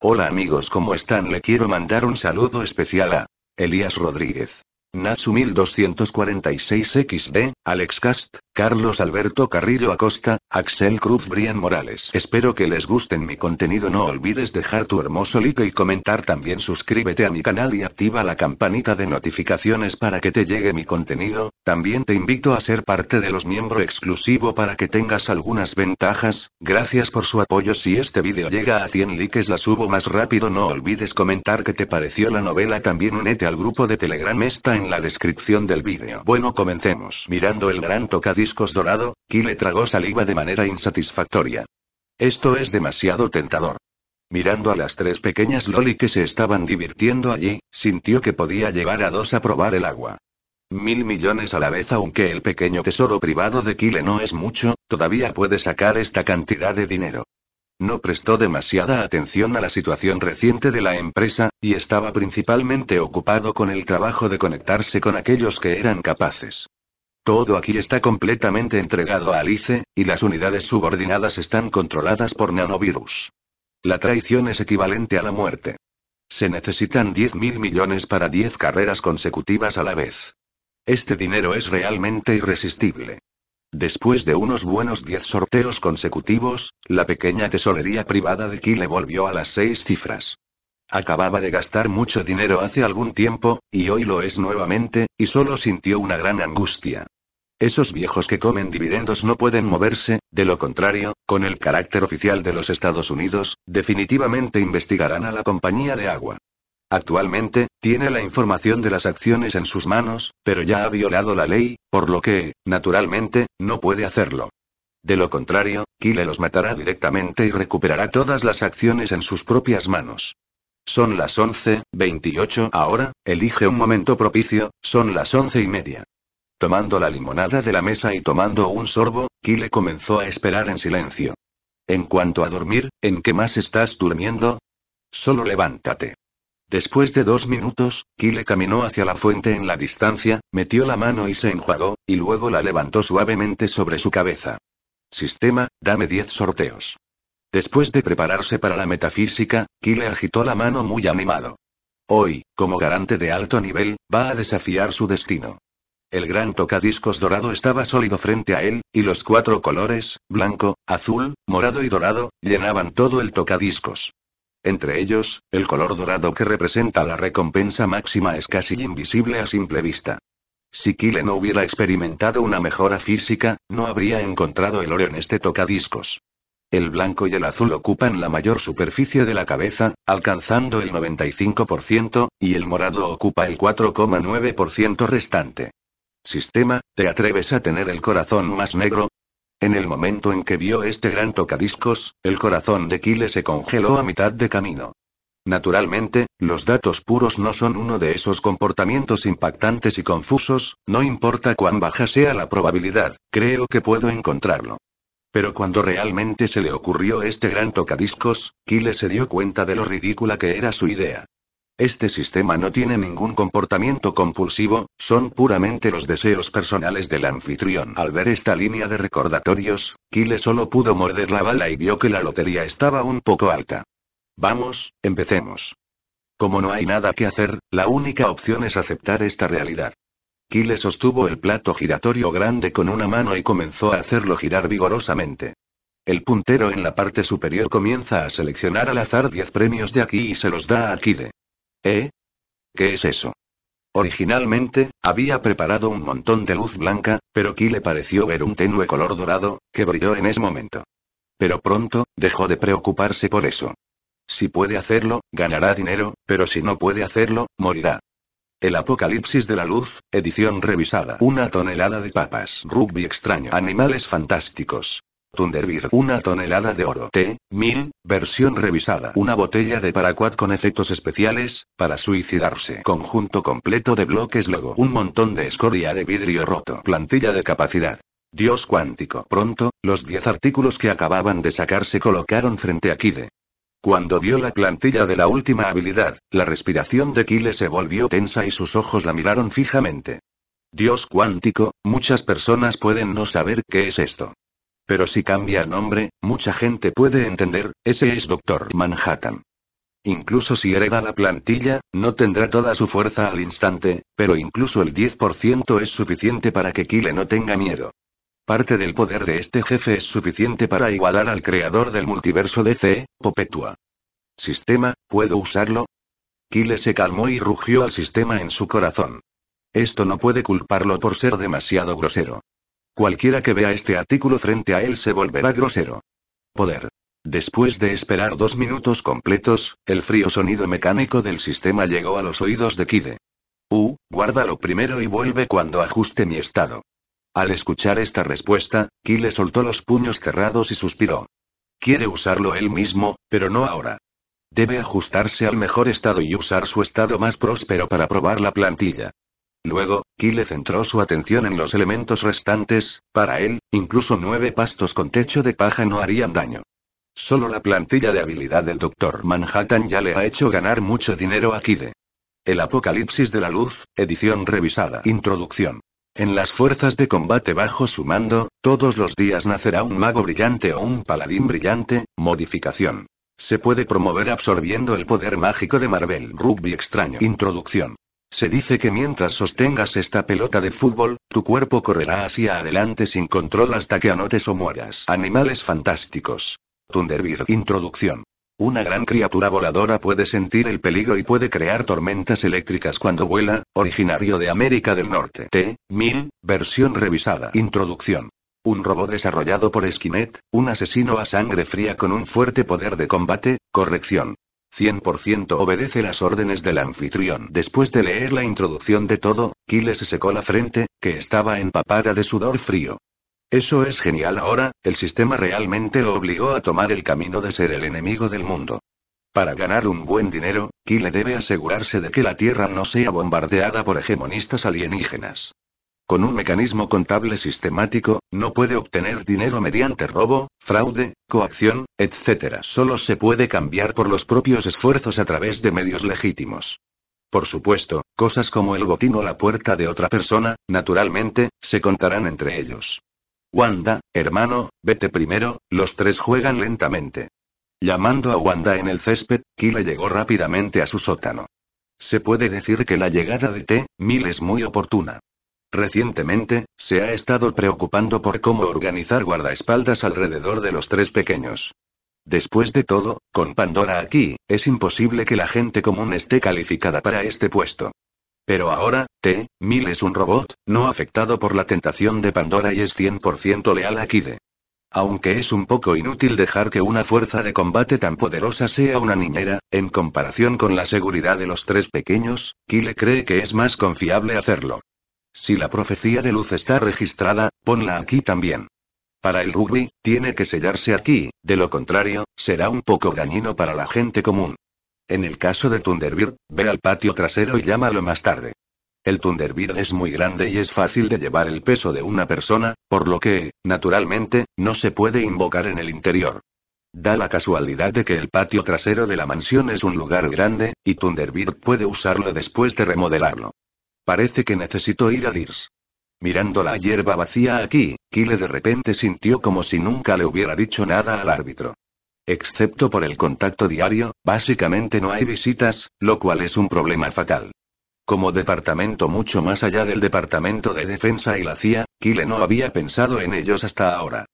Hola amigos, ¿cómo están? Le quiero mandar un saludo especial a Elías Rodríguez. Natsu 1246 XD, Alex Cast, Carlos Alberto Carrillo Acosta, Axel Cruz Brian Morales. Espero que les gusten mi contenido. No olvides dejar tu hermoso like y comentar también. Suscríbete a mi canal y activa la campanita de notificaciones para que te llegue mi contenido. También te invito a ser parte de los miembros exclusivo para que tengas algunas ventajas. Gracias por su apoyo. Si este video llega a 100 likes la subo más rápido. No olvides comentar que te pareció la novela. También únete al grupo de Telegram. Está en la descripción del video Bueno comencemos. Mirando el gran tocadiscos dorado, Kile tragó saliva de manera insatisfactoria. Esto es demasiado tentador. Mirando a las tres pequeñas Loli que se estaban divirtiendo allí, sintió que podía llevar a dos a probar el agua. Mil millones a la vez, aunque el pequeño tesoro privado de Kile no es mucho, todavía puede sacar esta cantidad de dinero. No prestó demasiada atención a la situación reciente de la empresa, y estaba principalmente ocupado con el trabajo de conectarse con aquellos que eran capaces. Todo aquí está completamente entregado a Alice, y las unidades subordinadas están controladas por nanovirus. La traición es equivalente a la muerte. Se necesitan 10.000 mil millones para 10 carreras consecutivas a la vez. Este dinero es realmente irresistible. Después de unos buenos 10 sorteos consecutivos, la pequeña tesorería privada de le volvió a las seis cifras. Acababa de gastar mucho dinero hace algún tiempo, y hoy lo es nuevamente, y solo sintió una gran angustia. Esos viejos que comen dividendos no pueden moverse, de lo contrario, con el carácter oficial de los Estados Unidos, definitivamente investigarán a la compañía de agua. Actualmente, tiene la información de las acciones en sus manos, pero ya ha violado la ley, por lo que, naturalmente, no puede hacerlo. De lo contrario, Kyle los matará directamente y recuperará todas las acciones en sus propias manos. Son las 11, 28 ahora, elige un momento propicio, son las once y media. Tomando la limonada de la mesa y tomando un sorbo, Kile comenzó a esperar en silencio. En cuanto a dormir, ¿en qué más estás durmiendo? Solo levántate. Después de dos minutos, Kile caminó hacia la fuente en la distancia, metió la mano y se enjuagó, y luego la levantó suavemente sobre su cabeza. Sistema, dame diez sorteos. Después de prepararse para la metafísica, Kyle agitó la mano muy animado. Hoy, como garante de alto nivel, va a desafiar su destino. El gran tocadiscos dorado estaba sólido frente a él, y los cuatro colores, blanco, azul, morado y dorado, llenaban todo el tocadiscos. Entre ellos, el color dorado que representa la recompensa máxima es casi invisible a simple vista. Si Kyle no hubiera experimentado una mejora física, no habría encontrado el oro en este tocadiscos. El blanco y el azul ocupan la mayor superficie de la cabeza, alcanzando el 95%, y el morado ocupa el 4,9% restante. Sistema, ¿te atreves a tener el corazón más negro? En el momento en que vio este gran tocadiscos, el corazón de Kyle se congeló a mitad de camino. Naturalmente, los datos puros no son uno de esos comportamientos impactantes y confusos, no importa cuán baja sea la probabilidad, creo que puedo encontrarlo. Pero cuando realmente se le ocurrió este gran tocadiscos, Kyle se dio cuenta de lo ridícula que era su idea. Este sistema no tiene ningún comportamiento compulsivo, son puramente los deseos personales del anfitrión. Al ver esta línea de recordatorios, Kyle solo pudo morder la bala y vio que la lotería estaba un poco alta. Vamos, empecemos. Como no hay nada que hacer, la única opción es aceptar esta realidad. Kyle sostuvo el plato giratorio grande con una mano y comenzó a hacerlo girar vigorosamente. El puntero en la parte superior comienza a seleccionar al azar 10 premios de aquí y se los da a Kyle. ¿Eh? ¿Qué es eso? Originalmente, había preparado un montón de luz blanca, pero aquí le pareció ver un tenue color dorado, que brilló en ese momento. Pero pronto, dejó de preocuparse por eso. Si puede hacerlo, ganará dinero, pero si no puede hacerlo, morirá. El Apocalipsis de la Luz, edición revisada. Una tonelada de papas. Rugby extraño. Animales fantásticos. Thunderbird, una tonelada de oro. T-1000, versión revisada. Una botella de paraquat con efectos especiales, para suicidarse. Conjunto completo de bloques logo. Un montón de escoria de vidrio roto. Plantilla de capacidad. Dios cuántico. Pronto, los 10 artículos que acababan de sacar se colocaron frente a Kile. Cuando vio la plantilla de la última habilidad, la respiración de Kile se volvió tensa y sus ojos la miraron fijamente. Dios cuántico, muchas personas pueden no saber qué es esto. Pero si cambia nombre, mucha gente puede entender, ese es Doctor Manhattan. Incluso si hereda la plantilla, no tendrá toda su fuerza al instante, pero incluso el 10% es suficiente para que Kyle no tenga miedo. Parte del poder de este jefe es suficiente para igualar al creador del multiverso DC, Popetua. Sistema, ¿puedo usarlo? Kyle se calmó y rugió al sistema en su corazón. Esto no puede culparlo por ser demasiado grosero. Cualquiera que vea este artículo frente a él se volverá grosero. Poder. Después de esperar dos minutos completos, el frío sonido mecánico del sistema llegó a los oídos de Kide. Uh, guárdalo primero y vuelve cuando ajuste mi estado. Al escuchar esta respuesta, Kile soltó los puños cerrados y suspiró. Quiere usarlo él mismo, pero no ahora. Debe ajustarse al mejor estado y usar su estado más próspero para probar la plantilla. Luego, Kyle centró su atención en los elementos restantes, para él, incluso nueve pastos con techo de paja no harían daño. Solo la plantilla de habilidad del Dr. Manhattan ya le ha hecho ganar mucho dinero a Kyle. El Apocalipsis de la Luz, edición revisada. Introducción. En las fuerzas de combate bajo su mando, todos los días nacerá un mago brillante o un paladín brillante, modificación. Se puede promover absorbiendo el poder mágico de Marvel Rugby extraño. Introducción. Se dice que mientras sostengas esta pelota de fútbol, tu cuerpo correrá hacia adelante sin control hasta que anotes o mueras. Animales fantásticos. Thunderbird Introducción. Una gran criatura voladora puede sentir el peligro y puede crear tormentas eléctricas cuando vuela, originario de América del Norte. T-1000, versión revisada. Introducción. Un robot desarrollado por Skynet, un asesino a sangre fría con un fuerte poder de combate, corrección. 100% obedece las órdenes del anfitrión. Después de leer la introducción de todo, Kyle se secó la frente, que estaba empapada de sudor frío. Eso es genial ahora, el sistema realmente lo obligó a tomar el camino de ser el enemigo del mundo. Para ganar un buen dinero, Kyle debe asegurarse de que la Tierra no sea bombardeada por hegemonistas alienígenas. Con un mecanismo contable sistemático, no puede obtener dinero mediante robo, fraude, coacción, etc. Solo se puede cambiar por los propios esfuerzos a través de medios legítimos. Por supuesto, cosas como el botín o la puerta de otra persona, naturalmente, se contarán entre ellos. Wanda, hermano, vete primero, los tres juegan lentamente. Llamando a Wanda en el césped, Kyle llegó rápidamente a su sótano. Se puede decir que la llegada de T. Mil es muy oportuna. Recientemente, se ha estado preocupando por cómo organizar guardaespaldas alrededor de los tres pequeños. Después de todo, con Pandora aquí, es imposible que la gente común esté calificada para este puesto. Pero ahora, T-1000 es un robot, no afectado por la tentación de Pandora y es 100% leal a Kide. Aunque es un poco inútil dejar que una fuerza de combate tan poderosa sea una niñera, en comparación con la seguridad de los tres pequeños, Kile cree que es más confiable hacerlo. Si la profecía de luz está registrada, ponla aquí también. Para el rugby, tiene que sellarse aquí, de lo contrario, será un poco dañino para la gente común. En el caso de Thunderbird, ve al patio trasero y llámalo más tarde. El Thunderbird es muy grande y es fácil de llevar el peso de una persona, por lo que, naturalmente, no se puede invocar en el interior. Da la casualidad de que el patio trasero de la mansión es un lugar grande, y Thunderbird puede usarlo después de remodelarlo. Parece que necesito ir a Lirs. Mirando la hierba vacía aquí, Kile de repente sintió como si nunca le hubiera dicho nada al árbitro. Excepto por el contacto diario, básicamente no hay visitas, lo cual es un problema fatal. Como departamento mucho más allá del departamento de defensa y la CIA, Kile no había pensado en ellos hasta ahora.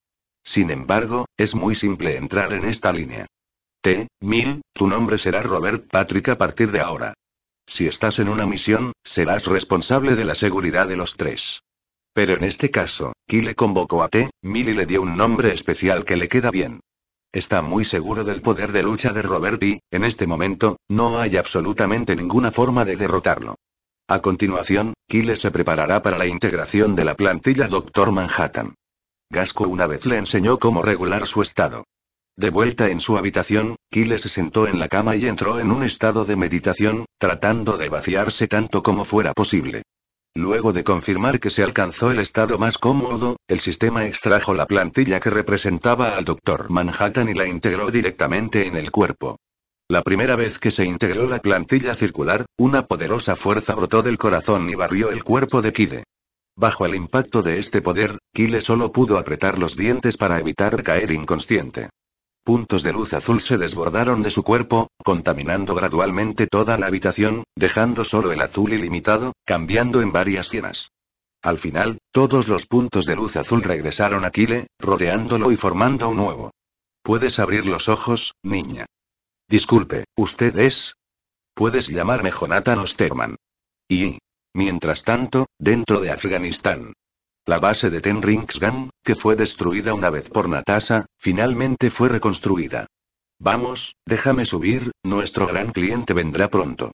Sin embargo, es muy simple entrar en esta línea. T. mil, tu nombre será Robert Patrick a partir de ahora. Si estás en una misión, serás responsable de la seguridad de los tres. Pero en este caso, Kyle convocó a T, y le dio un nombre especial que le queda bien. Está muy seguro del poder de lucha de Robert y, en este momento, no hay absolutamente ninguna forma de derrotarlo. A continuación, Kyle se preparará para la integración de la plantilla Doctor Manhattan. Gasco una vez le enseñó cómo regular su estado. De vuelta en su habitación, Kyle se sentó en la cama y entró en un estado de meditación, tratando de vaciarse tanto como fuera posible. Luego de confirmar que se alcanzó el estado más cómodo, el sistema extrajo la plantilla que representaba al Dr. Manhattan y la integró directamente en el cuerpo. La primera vez que se integró la plantilla circular, una poderosa fuerza brotó del corazón y barrió el cuerpo de Kyle. Bajo el impacto de este poder, Kyle solo pudo apretar los dientes para evitar caer inconsciente. Puntos de luz azul se desbordaron de su cuerpo, contaminando gradualmente toda la habitación, dejando solo el azul ilimitado, cambiando en varias cienas. Al final, todos los puntos de luz azul regresaron a Kile, rodeándolo y formando un nuevo. Puedes abrir los ojos, niña. Disculpe, ¿usted es? Puedes llamarme Jonathan Osterman. Y, mientras tanto, dentro de Afganistán. La base de Ten Rings que fue destruida una vez por Natasha, finalmente fue reconstruida. Vamos, déjame subir, nuestro gran cliente vendrá pronto.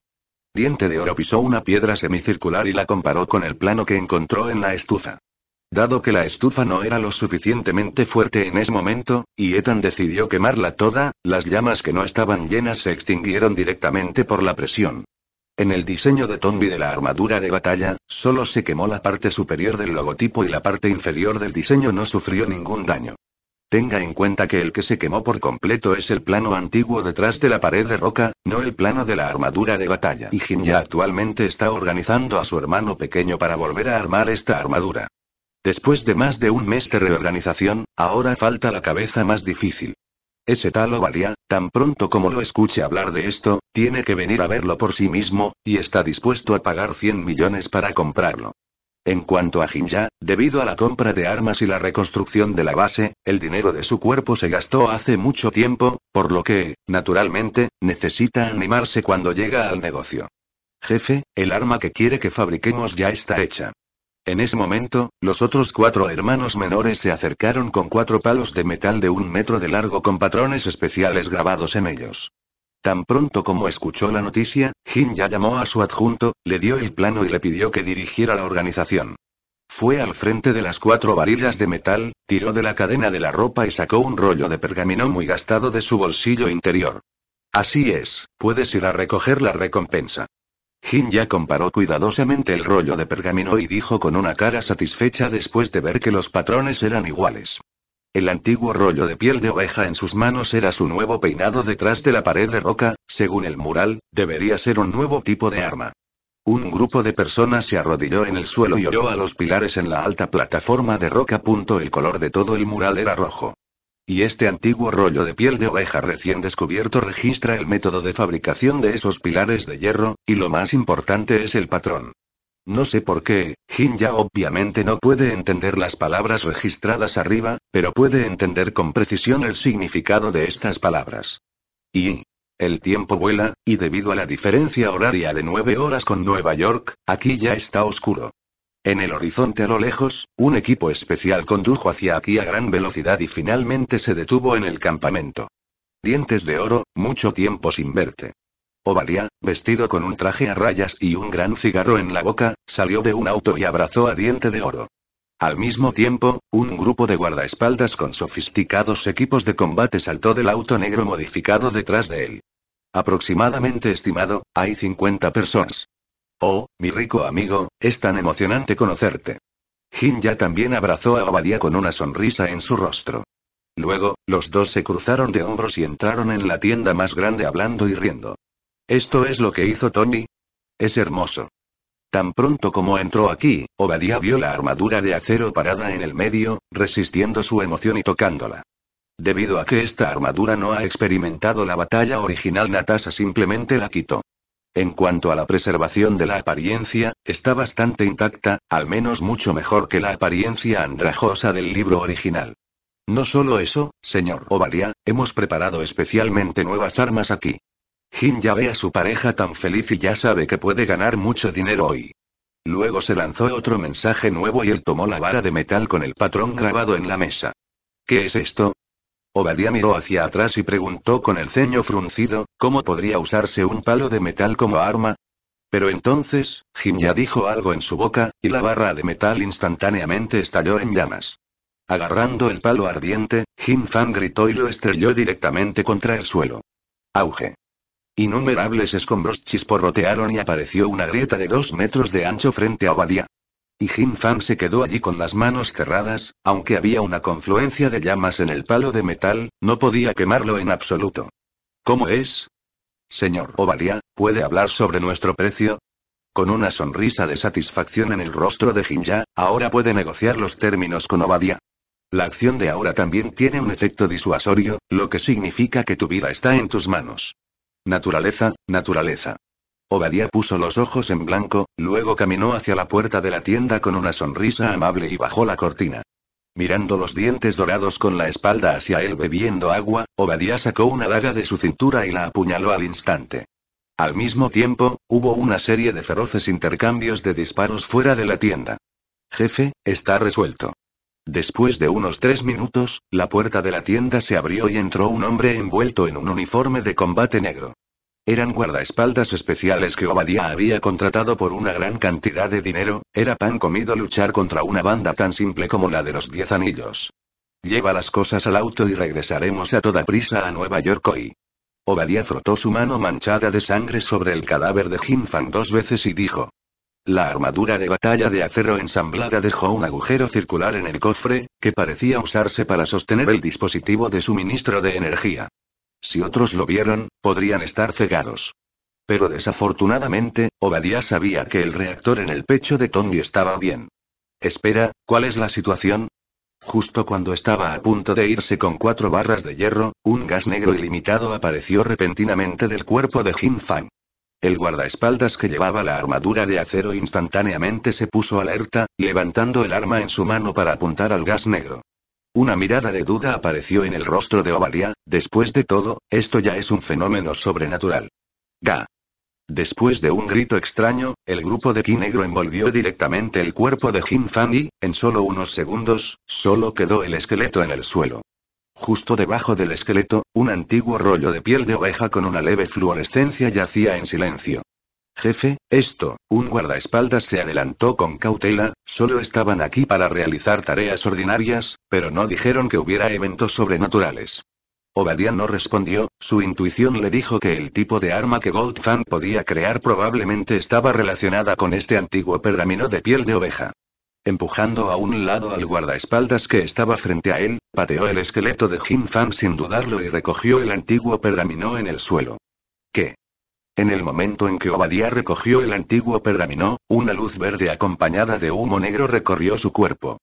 Diente de Oro pisó una piedra semicircular y la comparó con el plano que encontró en la estufa. Dado que la estufa no era lo suficientemente fuerte en ese momento, y Ethan decidió quemarla toda, las llamas que no estaban llenas se extinguieron directamente por la presión. En el diseño de Tombi de la armadura de batalla, solo se quemó la parte superior del logotipo y la parte inferior del diseño no sufrió ningún daño. Tenga en cuenta que el que se quemó por completo es el plano antiguo detrás de la pared de roca, no el plano de la armadura de batalla. Y ya actualmente está organizando a su hermano pequeño para volver a armar esta armadura. Después de más de un mes de reorganización, ahora falta la cabeza más difícil. Ese tal Ovadia, tan pronto como lo escuche hablar de esto, tiene que venir a verlo por sí mismo, y está dispuesto a pagar 100 millones para comprarlo. En cuanto a Jinja, debido a la compra de armas y la reconstrucción de la base, el dinero de su cuerpo se gastó hace mucho tiempo, por lo que, naturalmente, necesita animarse cuando llega al negocio. Jefe, el arma que quiere que fabriquemos ya está hecha. En ese momento, los otros cuatro hermanos menores se acercaron con cuatro palos de metal de un metro de largo con patrones especiales grabados en ellos. Tan pronto como escuchó la noticia, Jin ya llamó a su adjunto, le dio el plano y le pidió que dirigiera la organización. Fue al frente de las cuatro varillas de metal, tiró de la cadena de la ropa y sacó un rollo de pergamino muy gastado de su bolsillo interior. Así es, puedes ir a recoger la recompensa ya comparó cuidadosamente el rollo de pergamino y dijo con una cara satisfecha después de ver que los patrones eran iguales. El antiguo rollo de piel de oveja en sus manos era su nuevo peinado detrás de la pared de roca, según el mural, debería ser un nuevo tipo de arma. Un grupo de personas se arrodilló en el suelo y oró a los pilares en la alta plataforma de roca. El color de todo el mural era rojo. Y este antiguo rollo de piel de oveja recién descubierto registra el método de fabricación de esos pilares de hierro, y lo más importante es el patrón. No sé por qué, Jin ya obviamente no puede entender las palabras registradas arriba, pero puede entender con precisión el significado de estas palabras. Y, el tiempo vuela, y debido a la diferencia horaria de 9 horas con Nueva York, aquí ya está oscuro. En el horizonte a lo lejos, un equipo especial condujo hacia aquí a gran velocidad y finalmente se detuvo en el campamento. Dientes de oro, mucho tiempo sin verte. Obadiah, vestido con un traje a rayas y un gran cigarro en la boca, salió de un auto y abrazó a Diente de Oro. Al mismo tiempo, un grupo de guardaespaldas con sofisticados equipos de combate saltó del auto negro modificado detrás de él. Aproximadamente estimado, hay 50 personas. Oh, mi rico amigo, es tan emocionante conocerte. ya también abrazó a Obadiah con una sonrisa en su rostro. Luego, los dos se cruzaron de hombros y entraron en la tienda más grande hablando y riendo. ¿Esto es lo que hizo Tony? Es hermoso. Tan pronto como entró aquí, Obadiah vio la armadura de acero parada en el medio, resistiendo su emoción y tocándola. Debido a que esta armadura no ha experimentado la batalla original, Natasha simplemente la quitó. En cuanto a la preservación de la apariencia, está bastante intacta, al menos mucho mejor que la apariencia andrajosa del libro original. No solo eso, señor Obadiah, hemos preparado especialmente nuevas armas aquí. Jin ya ve a su pareja tan feliz y ya sabe que puede ganar mucho dinero hoy. Luego se lanzó otro mensaje nuevo y él tomó la vara de metal con el patrón grabado en la mesa. ¿Qué es esto? Obadiah miró hacia atrás y preguntó con el ceño fruncido, ¿cómo podría usarse un palo de metal como arma? Pero entonces, Jim ya dijo algo en su boca, y la barra de metal instantáneamente estalló en llamas. Agarrando el palo ardiente, Jim Fan gritó y lo estrelló directamente contra el suelo. Auge. Innumerables escombros chisporrotearon y apareció una grieta de dos metros de ancho frente a Obadiah y Jin Fan se quedó allí con las manos cerradas, aunque había una confluencia de llamas en el palo de metal, no podía quemarlo en absoluto. ¿Cómo es? Señor Obadiah, ¿puede hablar sobre nuestro precio? Con una sonrisa de satisfacción en el rostro de Jim ya, ahora puede negociar los términos con Obadiah. La acción de ahora también tiene un efecto disuasorio, lo que significa que tu vida está en tus manos. Naturaleza, naturaleza. Obadía puso los ojos en blanco, luego caminó hacia la puerta de la tienda con una sonrisa amable y bajó la cortina. Mirando los dientes dorados con la espalda hacia él bebiendo agua, Obadía sacó una daga de su cintura y la apuñaló al instante. Al mismo tiempo, hubo una serie de feroces intercambios de disparos fuera de la tienda. Jefe, está resuelto. Después de unos tres minutos, la puerta de la tienda se abrió y entró un hombre envuelto en un uniforme de combate negro. Eran guardaespaldas especiales que Obadiah había contratado por una gran cantidad de dinero, era pan comido luchar contra una banda tan simple como la de los Diez Anillos. Lleva las cosas al auto y regresaremos a toda prisa a Nueva York hoy. Obadiah frotó su mano manchada de sangre sobre el cadáver de Jim Fan dos veces y dijo. La armadura de batalla de acero ensamblada dejó un agujero circular en el cofre, que parecía usarse para sostener el dispositivo de suministro de energía. Si otros lo vieron, podrían estar cegados. Pero desafortunadamente, Obadiah sabía que el reactor en el pecho de Tony estaba bien. Espera, ¿cuál es la situación? Justo cuando estaba a punto de irse con cuatro barras de hierro, un gas negro ilimitado apareció repentinamente del cuerpo de Jin Fang. El guardaespaldas que llevaba la armadura de acero instantáneamente se puso alerta, levantando el arma en su mano para apuntar al gas negro. Una mirada de duda apareció en el rostro de Obadiah, después de todo, esto ya es un fenómeno sobrenatural. Ga. Después de un grito extraño, el grupo de ki negro envolvió directamente el cuerpo de Jim y, en solo unos segundos, solo quedó el esqueleto en el suelo. Justo debajo del esqueleto, un antiguo rollo de piel de oveja con una leve fluorescencia yacía en silencio. Jefe, esto, un guardaespaldas se adelantó con cautela, solo estaban aquí para realizar tareas ordinarias, pero no dijeron que hubiera eventos sobrenaturales. Obadiah no respondió, su intuición le dijo que el tipo de arma que Goldfan podía crear probablemente estaba relacionada con este antiguo pergamino de piel de oveja. Empujando a un lado al guardaespaldas que estaba frente a él, pateó el esqueleto de Jim Fan sin dudarlo y recogió el antiguo pergamino en el suelo. ¿Qué? En el momento en que Obadiah recogió el antiguo pergamino, una luz verde acompañada de humo negro recorrió su cuerpo.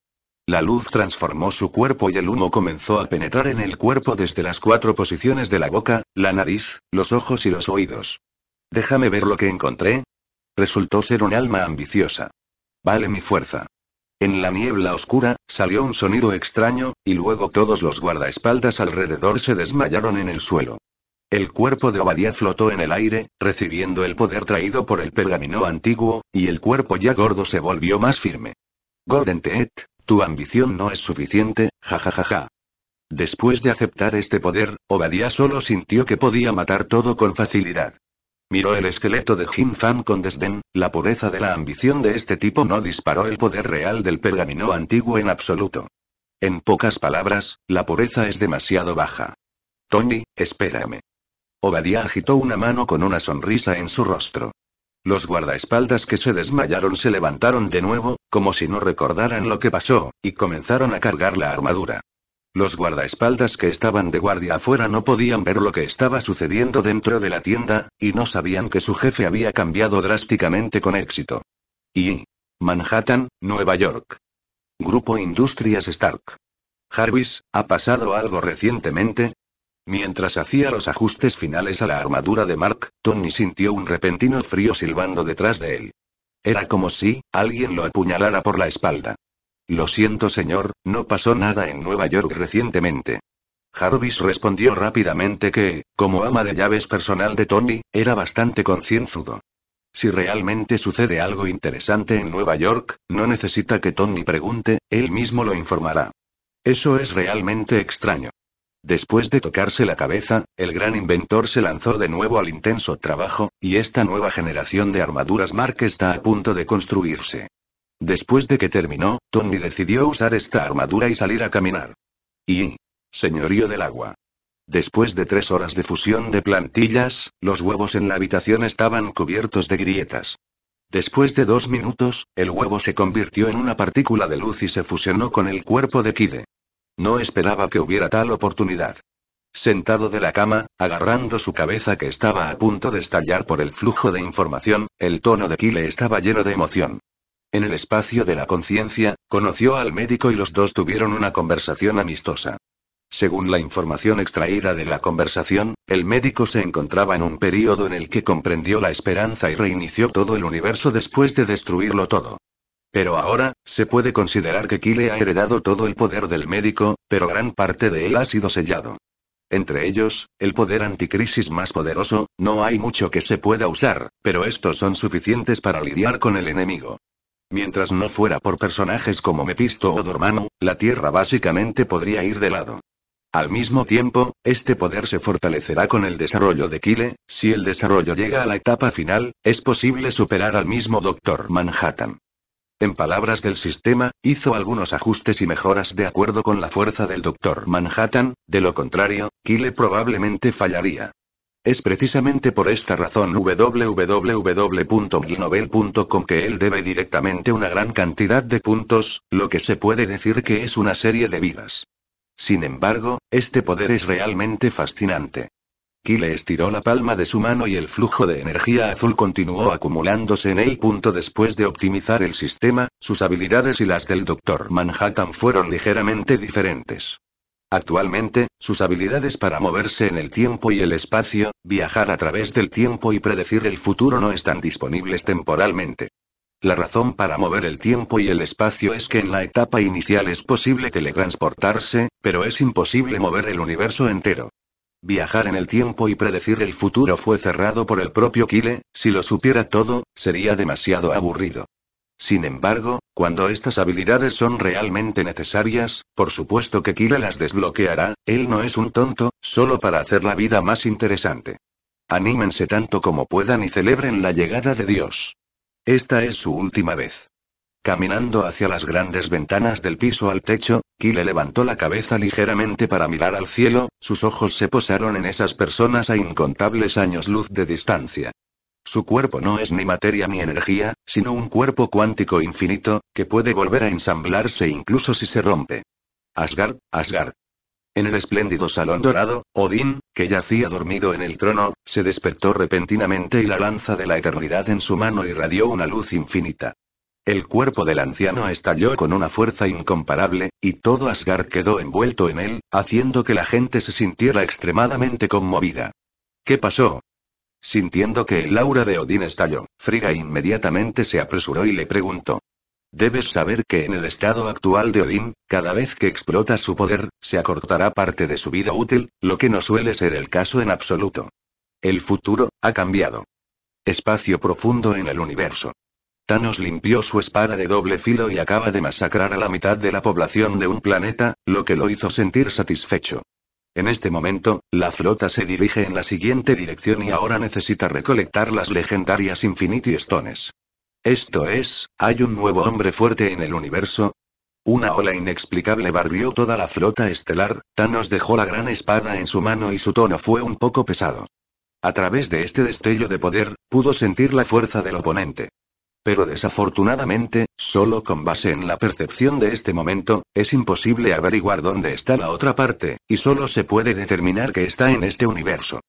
La luz transformó su cuerpo y el humo comenzó a penetrar en el cuerpo desde las cuatro posiciones de la boca, la nariz, los ojos y los oídos. Déjame ver lo que encontré. Resultó ser un alma ambiciosa. Vale mi fuerza. En la niebla oscura, salió un sonido extraño, y luego todos los guardaespaldas alrededor se desmayaron en el suelo. El cuerpo de Obadiah flotó en el aire, recibiendo el poder traído por el pergamino antiguo, y el cuerpo ya gordo se volvió más firme. Golden tu ambición no es suficiente, jajajaja. Después de aceptar este poder, Obadiah solo sintió que podía matar todo con facilidad. Miró el esqueleto de Jin Fan con desdén, la pureza de la ambición de este tipo no disparó el poder real del pergamino antiguo en absoluto. En pocas palabras, la pureza es demasiado baja. Tony, espérame. Obadiah agitó una mano con una sonrisa en su rostro. Los guardaespaldas que se desmayaron se levantaron de nuevo, como si no recordaran lo que pasó, y comenzaron a cargar la armadura. Los guardaespaldas que estaban de guardia afuera no podían ver lo que estaba sucediendo dentro de la tienda, y no sabían que su jefe había cambiado drásticamente con éxito. Y. Manhattan, Nueva York. Grupo Industrias Stark. Jarvis, ¿ha pasado algo recientemente? Mientras hacía los ajustes finales a la armadura de Mark, Tony sintió un repentino frío silbando detrás de él. Era como si alguien lo apuñalara por la espalda. Lo siento, señor, no pasó nada en Nueva York recientemente. Jarvis respondió rápidamente que, como ama de llaves personal de Tony, era bastante concienzudo. Si realmente sucede algo interesante en Nueva York, no necesita que Tony pregunte, él mismo lo informará. Eso es realmente extraño. Después de tocarse la cabeza, el gran inventor se lanzó de nuevo al intenso trabajo, y esta nueva generación de armaduras Mark está a punto de construirse. Después de que terminó, Tony decidió usar esta armadura y salir a caminar. Y... Señorío del agua. Después de tres horas de fusión de plantillas, los huevos en la habitación estaban cubiertos de grietas. Después de dos minutos, el huevo se convirtió en una partícula de luz y se fusionó con el cuerpo de Kide. No esperaba que hubiera tal oportunidad. Sentado de la cama, agarrando su cabeza que estaba a punto de estallar por el flujo de información, el tono de Kyle estaba lleno de emoción. En el espacio de la conciencia, conoció al médico y los dos tuvieron una conversación amistosa. Según la información extraída de la conversación, el médico se encontraba en un período en el que comprendió la esperanza y reinició todo el universo después de destruirlo todo. Pero ahora, se puede considerar que Kyle ha heredado todo el poder del médico, pero gran parte de él ha sido sellado. Entre ellos, el poder anticrisis más poderoso, no hay mucho que se pueda usar, pero estos son suficientes para lidiar con el enemigo. Mientras no fuera por personajes como Mepisto o Dormano, la Tierra básicamente podría ir de lado. Al mismo tiempo, este poder se fortalecerá con el desarrollo de Kyle, si el desarrollo llega a la etapa final, es posible superar al mismo Doctor Manhattan. En palabras del sistema, hizo algunos ajustes y mejoras de acuerdo con la fuerza del Dr. Manhattan, de lo contrario, Kyle probablemente fallaría. Es precisamente por esta razón www.ginobel.com que él debe directamente una gran cantidad de puntos, lo que se puede decir que es una serie de vidas. Sin embargo, este poder es realmente fascinante. Kyle estiró la palma de su mano y el flujo de energía azul continuó acumulándose en el Punto después de optimizar el sistema, sus habilidades y las del Dr. Manhattan fueron ligeramente diferentes. Actualmente, sus habilidades para moverse en el tiempo y el espacio, viajar a través del tiempo y predecir el futuro no están disponibles temporalmente. La razón para mover el tiempo y el espacio es que en la etapa inicial es posible teletransportarse, pero es imposible mover el universo entero. Viajar en el tiempo y predecir el futuro fue cerrado por el propio Kile, si lo supiera todo, sería demasiado aburrido. Sin embargo, cuando estas habilidades son realmente necesarias, por supuesto que Kile las desbloqueará, él no es un tonto, solo para hacer la vida más interesante. Anímense tanto como puedan y celebren la llegada de Dios. Esta es su última vez. Caminando hacia las grandes ventanas del piso al techo, Kyle levantó la cabeza ligeramente para mirar al cielo, sus ojos se posaron en esas personas a incontables años luz de distancia. Su cuerpo no es ni materia ni energía, sino un cuerpo cuántico infinito, que puede volver a ensamblarse incluso si se rompe. Asgard, Asgard. En el espléndido salón dorado, Odín, que yacía dormido en el trono, se despertó repentinamente y la lanza de la eternidad en su mano irradió una luz infinita. El cuerpo del anciano estalló con una fuerza incomparable, y todo Asgard quedó envuelto en él, haciendo que la gente se sintiera extremadamente conmovida. ¿Qué pasó? Sintiendo que el aura de Odín estalló, Frigga inmediatamente se apresuró y le preguntó. Debes saber que en el estado actual de Odín, cada vez que explota su poder, se acortará parte de su vida útil, lo que no suele ser el caso en absoluto. El futuro, ha cambiado. Espacio profundo en el universo. Thanos limpió su espada de doble filo y acaba de masacrar a la mitad de la población de un planeta, lo que lo hizo sentir satisfecho. En este momento, la flota se dirige en la siguiente dirección y ahora necesita recolectar las legendarias Infinity Stones. Esto es, ¿hay un nuevo hombre fuerte en el universo? Una ola inexplicable barrió toda la flota estelar, Thanos dejó la gran espada en su mano y su tono fue un poco pesado. A través de este destello de poder, pudo sentir la fuerza del oponente. Pero desafortunadamente, solo con base en la percepción de este momento, es imposible averiguar dónde está la otra parte, y solo se puede determinar que está en este universo.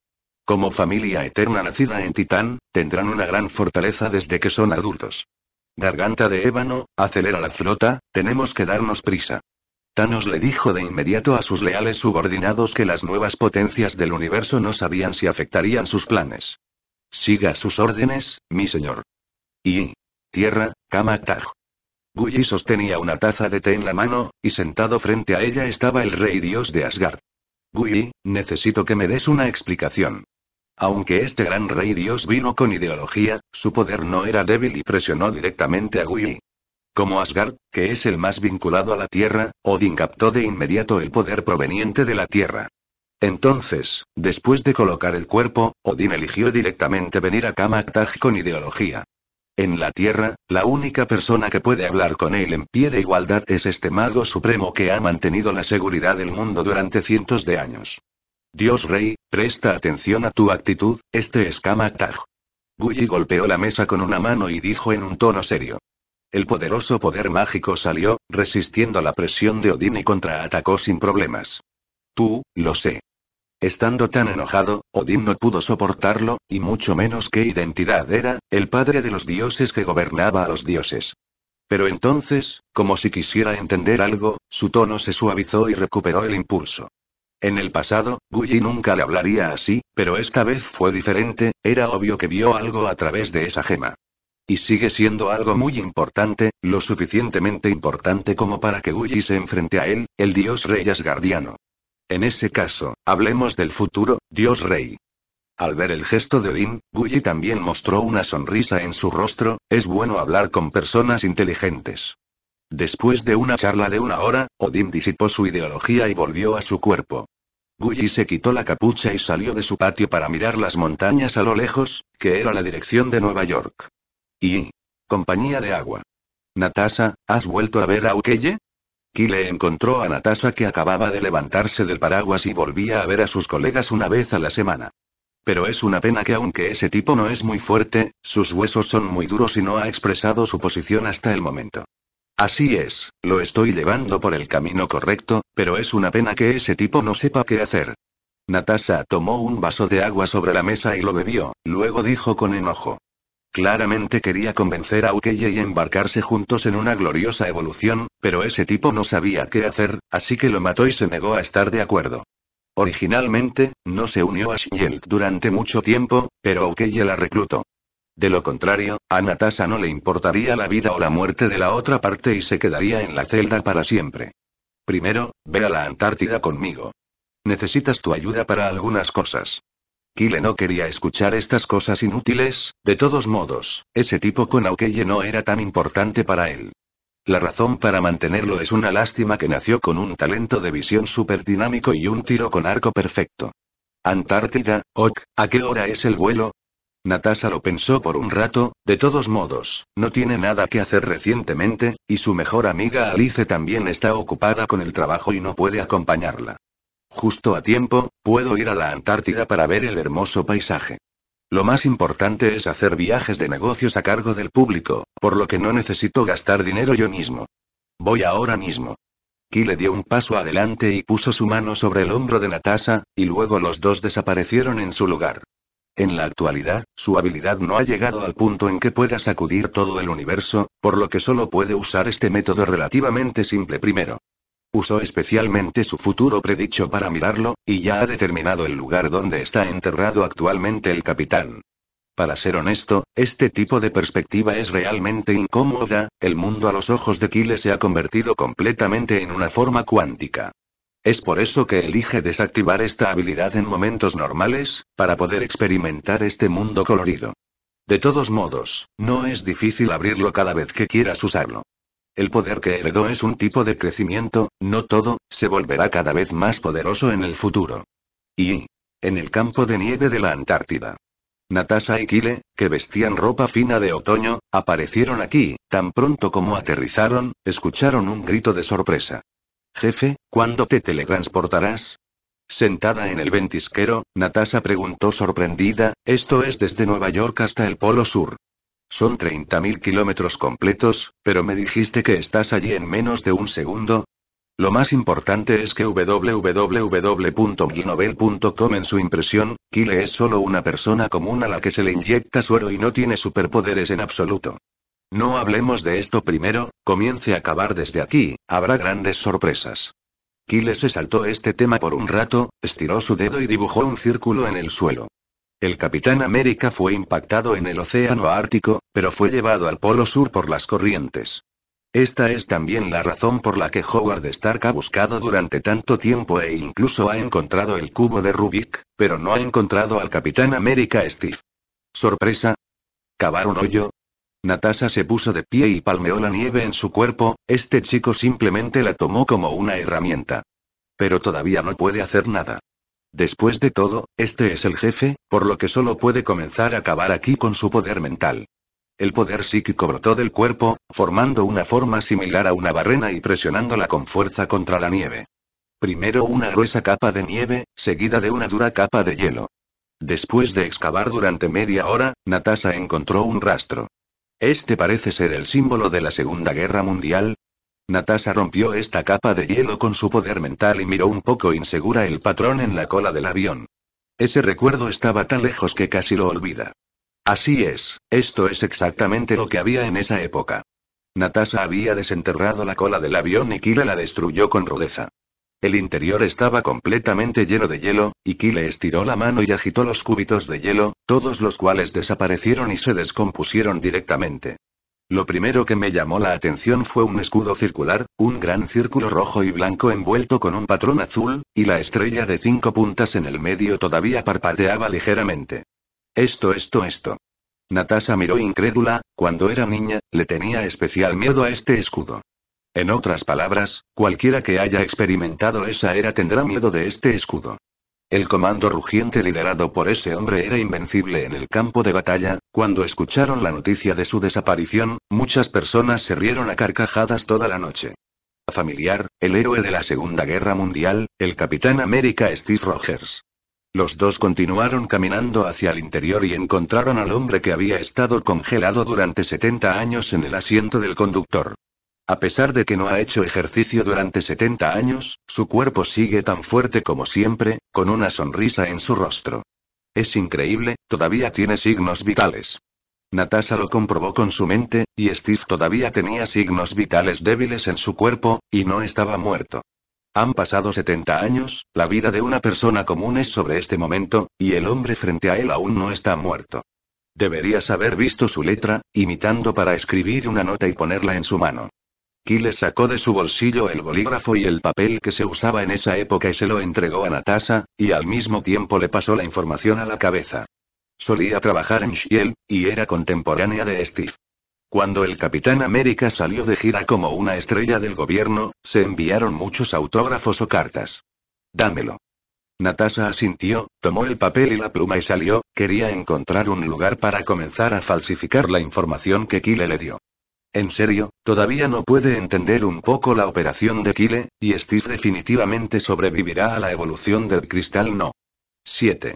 Como familia eterna nacida en Titán, tendrán una gran fortaleza desde que son adultos. Garganta de ébano, acelera la flota, tenemos que darnos prisa. Thanos le dijo de inmediato a sus leales subordinados que las nuevas potencias del universo no sabían si afectarían sus planes. Siga sus órdenes, mi señor. Y, Tierra, cama Taj. Gulli sostenía una taza de té en la mano, y sentado frente a ella estaba el rey dios de Asgard. Gulli, necesito que me des una explicación. Aunque este gran rey dios vino con ideología, su poder no era débil y presionó directamente a Gulli. Como Asgard, que es el más vinculado a la Tierra, Odin captó de inmediato el poder proveniente de la Tierra. Entonces, después de colocar el cuerpo, Odin eligió directamente venir a Kamaktaj con ideología. En la Tierra, la única persona que puede hablar con él en pie de igualdad es este mago supremo que ha mantenido la seguridad del mundo durante cientos de años. Dios Rey, presta atención a tu actitud, este es Kamatag. Gulli golpeó la mesa con una mano y dijo en un tono serio. El poderoso poder mágico salió, resistiendo la presión de Odín y contraatacó sin problemas. Tú, lo sé. Estando tan enojado, Odín no pudo soportarlo, y mucho menos qué identidad era, el padre de los dioses que gobernaba a los dioses. Pero entonces, como si quisiera entender algo, su tono se suavizó y recuperó el impulso. En el pasado, Gully nunca le hablaría así, pero esta vez fue diferente, era obvio que vio algo a través de esa gema. Y sigue siendo algo muy importante, lo suficientemente importante como para que Gully se enfrente a él, el dios rey asgardiano. En ese caso, hablemos del futuro, Dios Rey. Al ver el gesto de Odin, Guy también mostró una sonrisa en su rostro, es bueno hablar con personas inteligentes. Después de una charla de una hora, Odín disipó su ideología y volvió a su cuerpo. Guy se quitó la capucha y salió de su patio para mirar las montañas a lo lejos, que era la dirección de Nueva York. Y. Compañía de agua. Natasha, ¿has vuelto a ver a Ukeye? le encontró a Natasha que acababa de levantarse del paraguas y volvía a ver a sus colegas una vez a la semana. Pero es una pena que aunque ese tipo no es muy fuerte, sus huesos son muy duros y no ha expresado su posición hasta el momento. Así es, lo estoy llevando por el camino correcto, pero es una pena que ese tipo no sepa qué hacer. Natasha tomó un vaso de agua sobre la mesa y lo bebió, luego dijo con enojo. Claramente quería convencer a Ukeye y embarcarse juntos en una gloriosa evolución, pero ese tipo no sabía qué hacer, así que lo mató y se negó a estar de acuerdo. Originalmente, no se unió a Shiel durante mucho tiempo, pero Ukeye la reclutó. De lo contrario, a Natasa no le importaría la vida o la muerte de la otra parte y se quedaría en la celda para siempre. Primero, ve a la Antártida conmigo. Necesitas tu ayuda para algunas cosas no quería escuchar estas cosas inútiles, de todos modos, ese tipo con Aukeye no era tan importante para él. La razón para mantenerlo es una lástima que nació con un talento de visión súper dinámico y un tiro con arco perfecto. Antártida, ok, ¿a qué hora es el vuelo? Natasha lo pensó por un rato, de todos modos, no tiene nada que hacer recientemente, y su mejor amiga Alice también está ocupada con el trabajo y no puede acompañarla. Justo a tiempo, puedo ir a la Antártida para ver el hermoso paisaje. Lo más importante es hacer viajes de negocios a cargo del público, por lo que no necesito gastar dinero yo mismo. Voy ahora mismo. Ki le dio un paso adelante y puso su mano sobre el hombro de Natasha, y luego los dos desaparecieron en su lugar. En la actualidad, su habilidad no ha llegado al punto en que pueda sacudir todo el universo, por lo que solo puede usar este método relativamente simple primero. Usó especialmente su futuro predicho para mirarlo, y ya ha determinado el lugar donde está enterrado actualmente el capitán. Para ser honesto, este tipo de perspectiva es realmente incómoda, el mundo a los ojos de Kyle se ha convertido completamente en una forma cuántica. Es por eso que elige desactivar esta habilidad en momentos normales, para poder experimentar este mundo colorido. De todos modos, no es difícil abrirlo cada vez que quieras usarlo. El poder que heredó es un tipo de crecimiento, no todo, se volverá cada vez más poderoso en el futuro. Y... En el campo de nieve de la Antártida. Natasha y Kile, que vestían ropa fina de otoño, aparecieron aquí, tan pronto como aterrizaron, escucharon un grito de sorpresa. Jefe, ¿cuándo te teletransportarás? Sentada en el ventisquero, Natasha preguntó sorprendida, esto es desde Nueva York hasta el Polo Sur. Son 30.000 kilómetros completos, pero me dijiste que estás allí en menos de un segundo. Lo más importante es que www.glinovel.com en su impresión, Kile es solo una persona común a la que se le inyecta suero y no tiene superpoderes en absoluto. No hablemos de esto primero, comience a acabar desde aquí, habrá grandes sorpresas. Kile se saltó este tema por un rato, estiró su dedo y dibujó un círculo en el suelo. El Capitán América fue impactado en el Océano Ártico, pero fue llevado al Polo Sur por las corrientes. Esta es también la razón por la que Howard Stark ha buscado durante tanto tiempo e incluso ha encontrado el cubo de Rubik, pero no ha encontrado al Capitán América Steve. ¿Sorpresa? ¿Cavar un hoyo? Natasha se puso de pie y palmeó la nieve en su cuerpo, este chico simplemente la tomó como una herramienta. Pero todavía no puede hacer nada. Después de todo, este es el jefe, por lo que solo puede comenzar a acabar aquí con su poder mental. El poder psíquico brotó del cuerpo, formando una forma similar a una barrena y presionándola con fuerza contra la nieve. Primero una gruesa capa de nieve, seguida de una dura capa de hielo. Después de excavar durante media hora, Natasha encontró un rastro. Este parece ser el símbolo de la Segunda Guerra Mundial, Natasha rompió esta capa de hielo con su poder mental y miró un poco insegura el patrón en la cola del avión. Ese recuerdo estaba tan lejos que casi lo olvida. Así es, esto es exactamente lo que había en esa época. Natasha había desenterrado la cola del avión y Kile la destruyó con rudeza. El interior estaba completamente lleno de hielo, y Kile estiró la mano y agitó los cúbitos de hielo, todos los cuales desaparecieron y se descompusieron directamente. Lo primero que me llamó la atención fue un escudo circular, un gran círculo rojo y blanco envuelto con un patrón azul, y la estrella de cinco puntas en el medio todavía parpadeaba ligeramente. Esto, esto, esto. Natasha miró incrédula, cuando era niña, le tenía especial miedo a este escudo. En otras palabras, cualquiera que haya experimentado esa era tendrá miedo de este escudo. El comando rugiente liderado por ese hombre era invencible en el campo de batalla, cuando escucharon la noticia de su desaparición, muchas personas se rieron a carcajadas toda la noche. Familiar, el héroe de la Segunda Guerra Mundial, el Capitán América Steve Rogers. Los dos continuaron caminando hacia el interior y encontraron al hombre que había estado congelado durante 70 años en el asiento del conductor. A pesar de que no ha hecho ejercicio durante 70 años, su cuerpo sigue tan fuerte como siempre, con una sonrisa en su rostro. Es increíble, todavía tiene signos vitales. Natasha lo comprobó con su mente, y Steve todavía tenía signos vitales débiles en su cuerpo, y no estaba muerto. Han pasado 70 años, la vida de una persona común es sobre este momento, y el hombre frente a él aún no está muerto. Deberías haber visto su letra, imitando para escribir una nota y ponerla en su mano. Kyle sacó de su bolsillo el bolígrafo y el papel que se usaba en esa época y se lo entregó a Natasha, y al mismo tiempo le pasó la información a la cabeza. Solía trabajar en Shield y era contemporánea de Steve. Cuando el Capitán América salió de gira como una estrella del gobierno, se enviaron muchos autógrafos o cartas. Dámelo. Natasha asintió, tomó el papel y la pluma y salió, quería encontrar un lugar para comenzar a falsificar la información que Kyle le dio. En serio, todavía no puede entender un poco la operación de Kyle, y Steve definitivamente sobrevivirá a la evolución del cristal no. 7.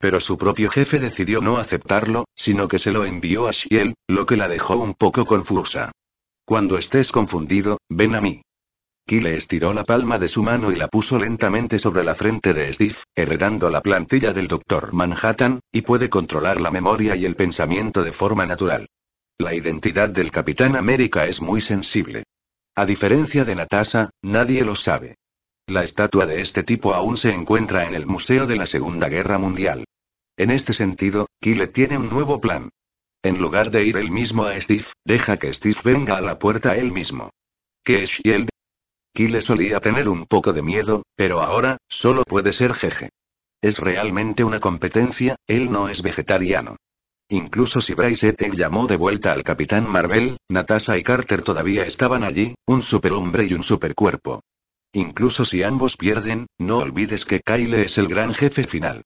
Pero su propio jefe decidió no aceptarlo, sino que se lo envió a Shiel, lo que la dejó un poco confusa. Cuando estés confundido, ven a mí. Kyle estiró la palma de su mano y la puso lentamente sobre la frente de Steve, heredando la plantilla del Dr. Manhattan, y puede controlar la memoria y el pensamiento de forma natural. La identidad del Capitán América es muy sensible. A diferencia de Natasha, nadie lo sabe. La estatua de este tipo aún se encuentra en el Museo de la Segunda Guerra Mundial. En este sentido, Kyle tiene un nuevo plan. En lugar de ir él mismo a Steve, deja que Steve venga a la puerta él mismo. ¿Qué es Shield? Kyle solía tener un poco de miedo, pero ahora, solo puede ser jeje. Es realmente una competencia, él no es vegetariano. Incluso si Bryce Ethel llamó de vuelta al Capitán Marvel, Natasha y Carter todavía estaban allí, un superhombre y un supercuerpo. Incluso si ambos pierden, no olvides que Kyle es el gran jefe final.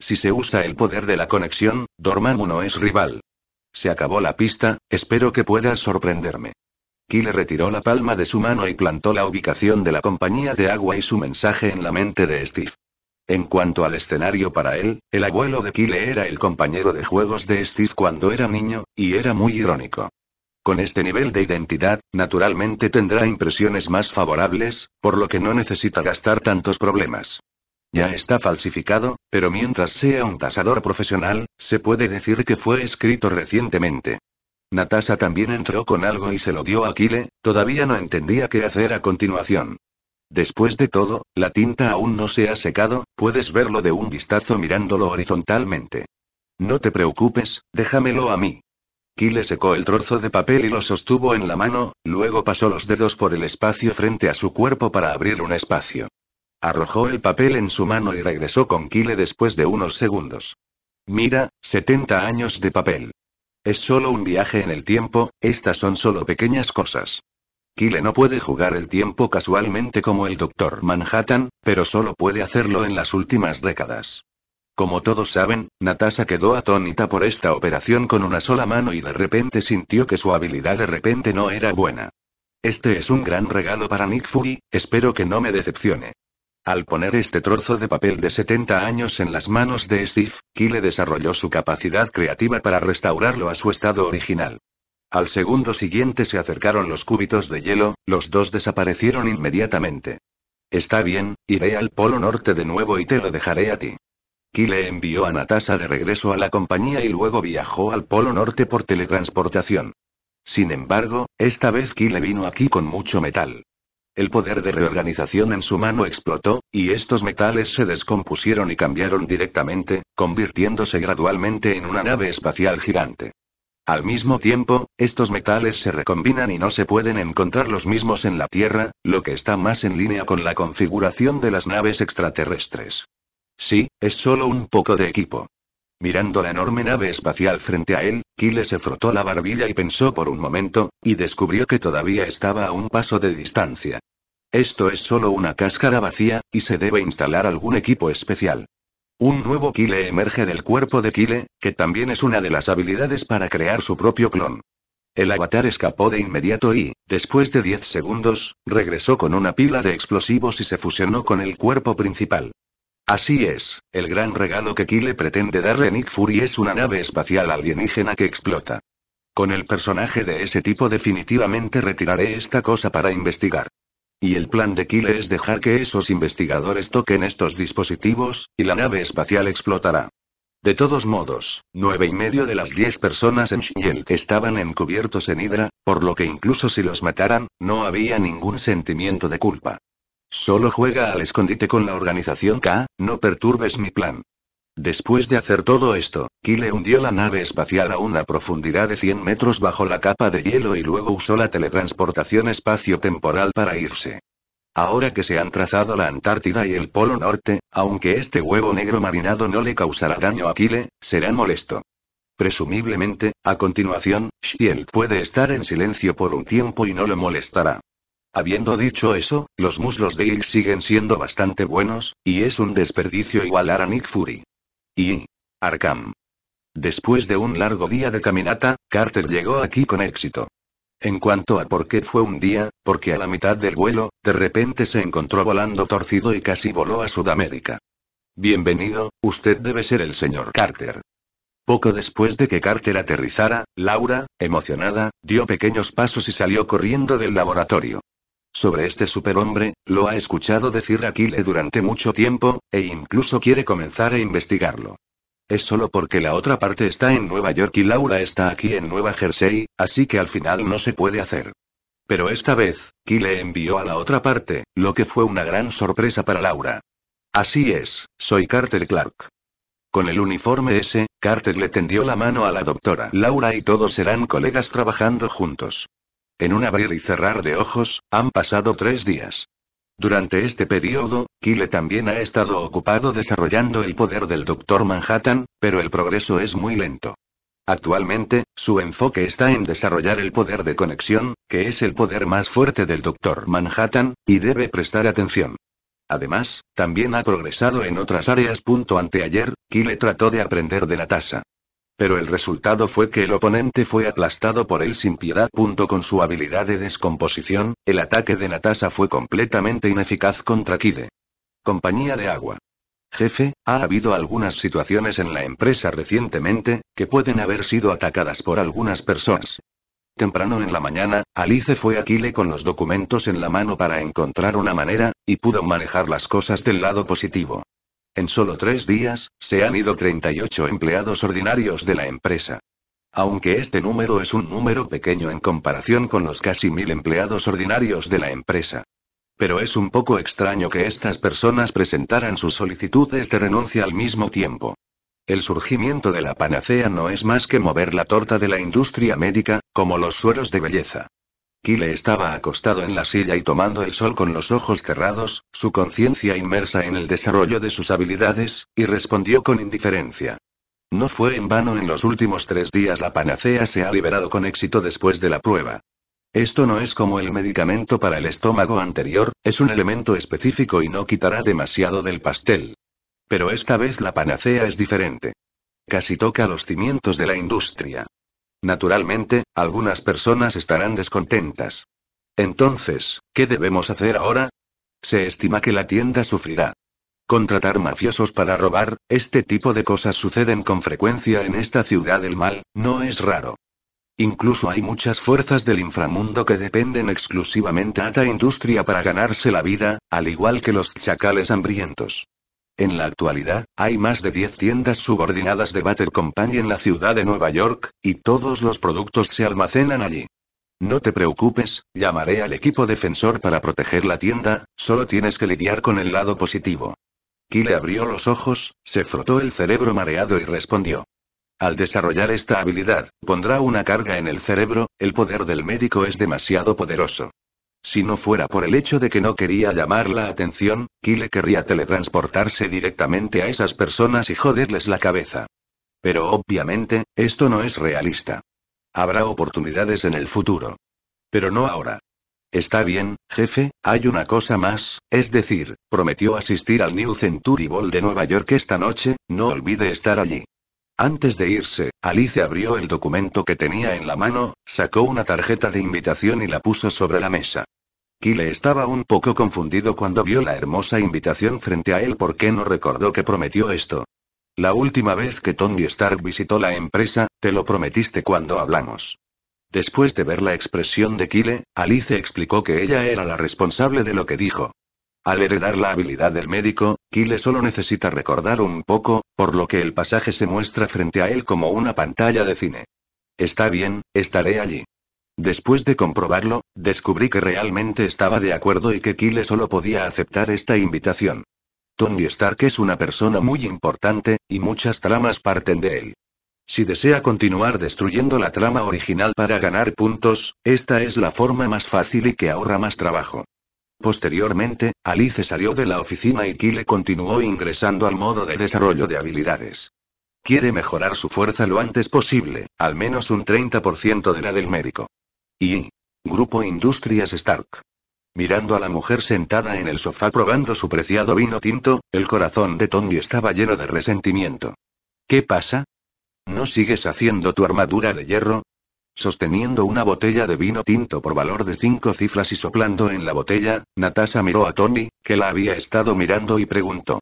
Si se usa el poder de la conexión, Dormammu no es rival. Se acabó la pista, espero que puedas sorprenderme. Kyle retiró la palma de su mano y plantó la ubicación de la compañía de agua y su mensaje en la mente de Steve. En cuanto al escenario para él, el abuelo de Kyle era el compañero de juegos de Steve cuando era niño, y era muy irónico. Con este nivel de identidad, naturalmente tendrá impresiones más favorables, por lo que no necesita gastar tantos problemas. Ya está falsificado, pero mientras sea un tasador profesional, se puede decir que fue escrito recientemente. Natasha también entró con algo y se lo dio a Kyle, todavía no entendía qué hacer a continuación. Después de todo, la tinta aún no se ha secado, puedes verlo de un vistazo mirándolo horizontalmente. No te preocupes, déjamelo a mí. Kyle secó el trozo de papel y lo sostuvo en la mano, luego pasó los dedos por el espacio frente a su cuerpo para abrir un espacio. Arrojó el papel en su mano y regresó con Kyle después de unos segundos. Mira, 70 años de papel. Es solo un viaje en el tiempo, estas son solo pequeñas cosas. Kyle no puede jugar el tiempo casualmente como el Dr. Manhattan, pero solo puede hacerlo en las últimas décadas. Como todos saben, Natasha quedó atónita por esta operación con una sola mano y de repente sintió que su habilidad de repente no era buena. Este es un gran regalo para Nick Fury, espero que no me decepcione. Al poner este trozo de papel de 70 años en las manos de Steve, Kyle desarrolló su capacidad creativa para restaurarlo a su estado original. Al segundo siguiente se acercaron los cúbitos de hielo, los dos desaparecieron inmediatamente. Está bien, iré al Polo Norte de nuevo y te lo dejaré a ti. le envió a Natasha de regreso a la compañía y luego viajó al Polo Norte por teletransportación. Sin embargo, esta vez le vino aquí con mucho metal. El poder de reorganización en su mano explotó, y estos metales se descompusieron y cambiaron directamente, convirtiéndose gradualmente en una nave espacial gigante. Al mismo tiempo, estos metales se recombinan y no se pueden encontrar los mismos en la Tierra, lo que está más en línea con la configuración de las naves extraterrestres. Sí, es solo un poco de equipo. Mirando la enorme nave espacial frente a él, Kyle se frotó la barbilla y pensó por un momento, y descubrió que todavía estaba a un paso de distancia. Esto es solo una cáscara vacía, y se debe instalar algún equipo especial. Un nuevo Kile emerge del cuerpo de Kile, que también es una de las habilidades para crear su propio clon. El avatar escapó de inmediato y, después de 10 segundos, regresó con una pila de explosivos y se fusionó con el cuerpo principal. Así es, el gran regalo que Kile pretende darle a Nick Fury es una nave espacial alienígena que explota. Con el personaje de ese tipo definitivamente retiraré esta cosa para investigar. Y el plan de Kyle es dejar que esos investigadores toquen estos dispositivos, y la nave espacial explotará. De todos modos, nueve y medio de las diez personas en Shiel estaban encubiertos en Hydra, por lo que incluso si los mataran, no había ningún sentimiento de culpa. Solo juega al escondite con la organización K, no perturbes mi plan. Después de hacer todo esto, Kile hundió la nave espacial a una profundidad de 100 metros bajo la capa de hielo y luego usó la teletransportación espacio-temporal para irse. Ahora que se han trazado la Antártida y el Polo Norte, aunque este huevo negro marinado no le causará daño a Kile, será molesto. Presumiblemente, a continuación, Shield puede estar en silencio por un tiempo y no lo molestará. Habiendo dicho eso, los muslos de Il siguen siendo bastante buenos, y es un desperdicio igualar a Nick Fury. Y. Arkham. Después de un largo día de caminata, Carter llegó aquí con éxito. En cuanto a por qué fue un día, porque a la mitad del vuelo, de repente se encontró volando torcido y casi voló a Sudamérica. Bienvenido, usted debe ser el señor Carter. Poco después de que Carter aterrizara, Laura, emocionada, dio pequeños pasos y salió corriendo del laboratorio. Sobre este superhombre, lo ha escuchado decir Aquile durante mucho tiempo, e incluso quiere comenzar a investigarlo. Es solo porque la otra parte está en Nueva York y Laura está aquí en Nueva Jersey, así que al final no se puede hacer. Pero esta vez, Kyle envió a la otra parte, lo que fue una gran sorpresa para Laura. Así es, soy Carter Clark. Con el uniforme ese, Carter le tendió la mano a la doctora Laura y todos serán colegas trabajando juntos. En un abrir y cerrar de ojos, han pasado tres días. Durante este periodo, Kyle también ha estado ocupado desarrollando el poder del Doctor Manhattan, pero el progreso es muy lento. Actualmente, su enfoque está en desarrollar el poder de conexión, que es el poder más fuerte del Doctor Manhattan, y debe prestar atención. Además, también ha progresado en otras áreas. Anteayer, Kyle trató de aprender de la tasa. Pero el resultado fue que el oponente fue aplastado por él sin piedad. Con su habilidad de descomposición, el ataque de Natasa fue completamente ineficaz contra Kide. Compañía de agua. Jefe, ha habido algunas situaciones en la empresa recientemente, que pueden haber sido atacadas por algunas personas. Temprano en la mañana, Alice fue a Kile con los documentos en la mano para encontrar una manera, y pudo manejar las cosas del lado positivo. En solo tres días, se han ido 38 empleados ordinarios de la empresa. Aunque este número es un número pequeño en comparación con los casi mil empleados ordinarios de la empresa. Pero es un poco extraño que estas personas presentaran sus solicitudes de renuncia al mismo tiempo. El surgimiento de la panacea no es más que mover la torta de la industria médica, como los sueros de belleza le estaba acostado en la silla y tomando el sol con los ojos cerrados, su conciencia inmersa en el desarrollo de sus habilidades, y respondió con indiferencia. No fue en vano en los últimos tres días la panacea se ha liberado con éxito después de la prueba. Esto no es como el medicamento para el estómago anterior, es un elemento específico y no quitará demasiado del pastel. Pero esta vez la panacea es diferente. Casi toca los cimientos de la industria. Naturalmente, algunas personas estarán descontentas. Entonces, ¿qué debemos hacer ahora? Se estima que la tienda sufrirá. Contratar mafiosos para robar, este tipo de cosas suceden con frecuencia en esta ciudad del mal, no es raro. Incluso hay muchas fuerzas del inframundo que dependen exclusivamente de la industria para ganarse la vida, al igual que los chacales hambrientos. En la actualidad, hay más de 10 tiendas subordinadas de Battle Company en la ciudad de Nueva York, y todos los productos se almacenan allí. No te preocupes, llamaré al equipo defensor para proteger la tienda, solo tienes que lidiar con el lado positivo. Kyle abrió los ojos, se frotó el cerebro mareado y respondió. Al desarrollar esta habilidad, pondrá una carga en el cerebro, el poder del médico es demasiado poderoso. Si no fuera por el hecho de que no quería llamar la atención, Kyle querría teletransportarse directamente a esas personas y joderles la cabeza. Pero obviamente, esto no es realista. Habrá oportunidades en el futuro. Pero no ahora. Está bien, jefe, hay una cosa más, es decir, prometió asistir al New Century Ball de Nueva York esta noche, no olvide estar allí. Antes de irse, Alice abrió el documento que tenía en la mano, sacó una tarjeta de invitación y la puso sobre la mesa. Kyle estaba un poco confundido cuando vio la hermosa invitación frente a él porque no recordó que prometió esto. La última vez que Tony Stark visitó la empresa, te lo prometiste cuando hablamos. Después de ver la expresión de Kyle, Alice explicó que ella era la responsable de lo que dijo. Al heredar la habilidad del médico, Kyle solo necesita recordar un poco, por lo que el pasaje se muestra frente a él como una pantalla de cine. Está bien, estaré allí. Después de comprobarlo, descubrí que realmente estaba de acuerdo y que Kyle solo podía aceptar esta invitación. Tony Stark es una persona muy importante, y muchas tramas parten de él. Si desea continuar destruyendo la trama original para ganar puntos, esta es la forma más fácil y que ahorra más trabajo. Posteriormente, Alice salió de la oficina y Kyle continuó ingresando al modo de desarrollo de habilidades. Quiere mejorar su fuerza lo antes posible, al menos un 30% de la del médico. Y. Grupo Industrias Stark. Mirando a la mujer sentada en el sofá probando su preciado vino tinto, el corazón de Tony estaba lleno de resentimiento. ¿Qué pasa? ¿No sigues haciendo tu armadura de hierro? Sosteniendo una botella de vino tinto por valor de cinco cifras y soplando en la botella, Natasha miró a Tony, que la había estado mirando y preguntó.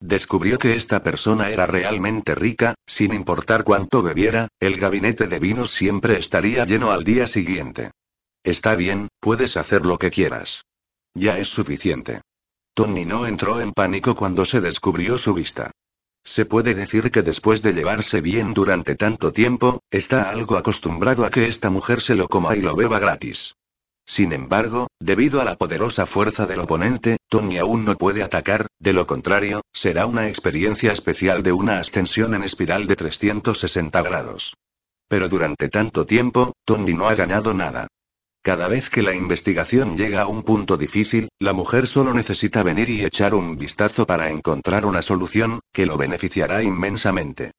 Descubrió que esta persona era realmente rica, sin importar cuánto bebiera, el gabinete de vinos siempre estaría lleno al día siguiente. Está bien, puedes hacer lo que quieras. Ya es suficiente. Tony no entró en pánico cuando se descubrió su vista. Se puede decir que después de llevarse bien durante tanto tiempo, está algo acostumbrado a que esta mujer se lo coma y lo beba gratis. Sin embargo, debido a la poderosa fuerza del oponente, Tony aún no puede atacar, de lo contrario, será una experiencia especial de una ascensión en espiral de 360 grados. Pero durante tanto tiempo, Tony no ha ganado nada. Cada vez que la investigación llega a un punto difícil, la mujer solo necesita venir y echar un vistazo para encontrar una solución, que lo beneficiará inmensamente.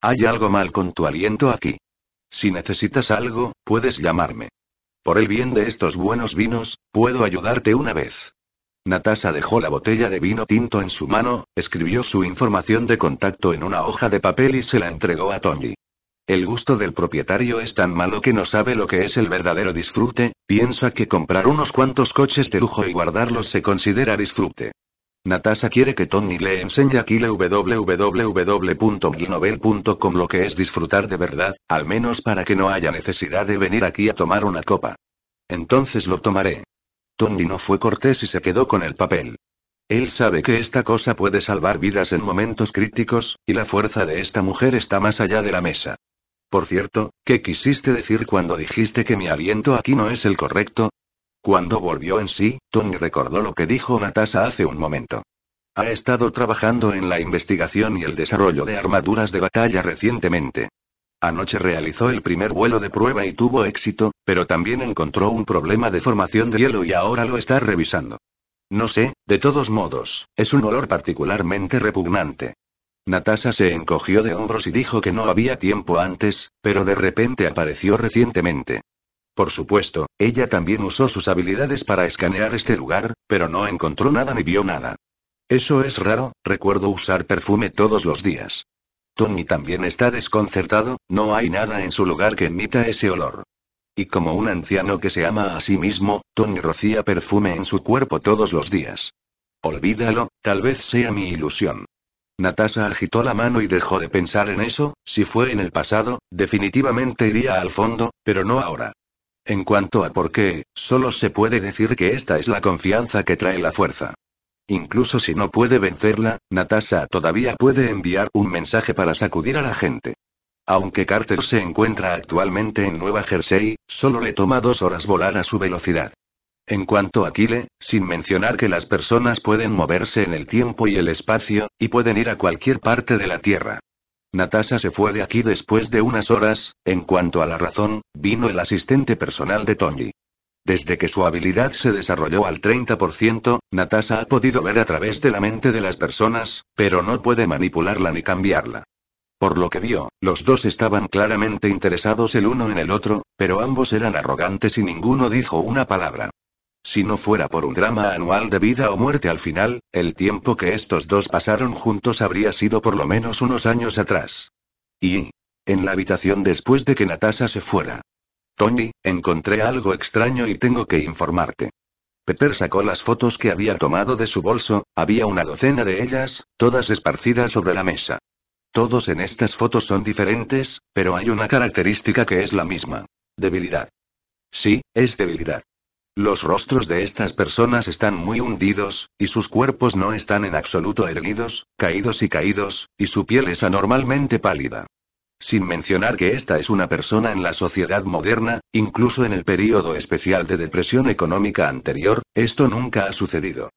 Hay algo mal con tu aliento aquí. Si necesitas algo, puedes llamarme. Por el bien de estos buenos vinos, puedo ayudarte una vez. Natasha dejó la botella de vino tinto en su mano, escribió su información de contacto en una hoja de papel y se la entregó a Tony. El gusto del propietario es tan malo que no sabe lo que es el verdadero disfrute, piensa que comprar unos cuantos coches de lujo y guardarlos se considera disfrute. Natasha quiere que Tony le enseñe aquí www.glinovel.com lo que es disfrutar de verdad, al menos para que no haya necesidad de venir aquí a tomar una copa. Entonces lo tomaré. Tony no fue cortés y se quedó con el papel. Él sabe que esta cosa puede salvar vidas en momentos críticos, y la fuerza de esta mujer está más allá de la mesa. Por cierto, ¿qué quisiste decir cuando dijiste que mi aliento aquí no es el correcto? Cuando volvió en sí, Tony recordó lo que dijo Natasha hace un momento. Ha estado trabajando en la investigación y el desarrollo de armaduras de batalla recientemente. Anoche realizó el primer vuelo de prueba y tuvo éxito, pero también encontró un problema de formación de hielo y ahora lo está revisando. No sé, de todos modos, es un olor particularmente repugnante. Natasha se encogió de hombros y dijo que no había tiempo antes, pero de repente apareció recientemente. Por supuesto, ella también usó sus habilidades para escanear este lugar, pero no encontró nada ni vio nada. Eso es raro, recuerdo usar perfume todos los días. Tony también está desconcertado, no hay nada en su lugar que emita ese olor. Y como un anciano que se ama a sí mismo, Tony rocía perfume en su cuerpo todos los días. Olvídalo, tal vez sea mi ilusión. Natasha agitó la mano y dejó de pensar en eso, si fue en el pasado, definitivamente iría al fondo, pero no ahora. En cuanto a por qué, solo se puede decir que esta es la confianza que trae la fuerza. Incluso si no puede vencerla, Natasha todavía puede enviar un mensaje para sacudir a la gente. Aunque Carter se encuentra actualmente en Nueva Jersey, solo le toma dos horas volar a su velocidad. En cuanto a Kyle, sin mencionar que las personas pueden moverse en el tiempo y el espacio, y pueden ir a cualquier parte de la Tierra. Natasha se fue de aquí después de unas horas, en cuanto a la razón, vino el asistente personal de Tony. Desde que su habilidad se desarrolló al 30%, Natasha ha podido ver a través de la mente de las personas, pero no puede manipularla ni cambiarla. Por lo que vio, los dos estaban claramente interesados el uno en el otro, pero ambos eran arrogantes y ninguno dijo una palabra. Si no fuera por un drama anual de vida o muerte al final, el tiempo que estos dos pasaron juntos habría sido por lo menos unos años atrás. Y... En la habitación después de que Natasha se fuera. Tony, encontré algo extraño y tengo que informarte. Peter sacó las fotos que había tomado de su bolso, había una docena de ellas, todas esparcidas sobre la mesa. Todos en estas fotos son diferentes, pero hay una característica que es la misma. Debilidad. Sí, es debilidad. Los rostros de estas personas están muy hundidos, y sus cuerpos no están en absoluto erguidos, caídos y caídos, y su piel es anormalmente pálida. Sin mencionar que esta es una persona en la sociedad moderna, incluso en el período especial de depresión económica anterior, esto nunca ha sucedido.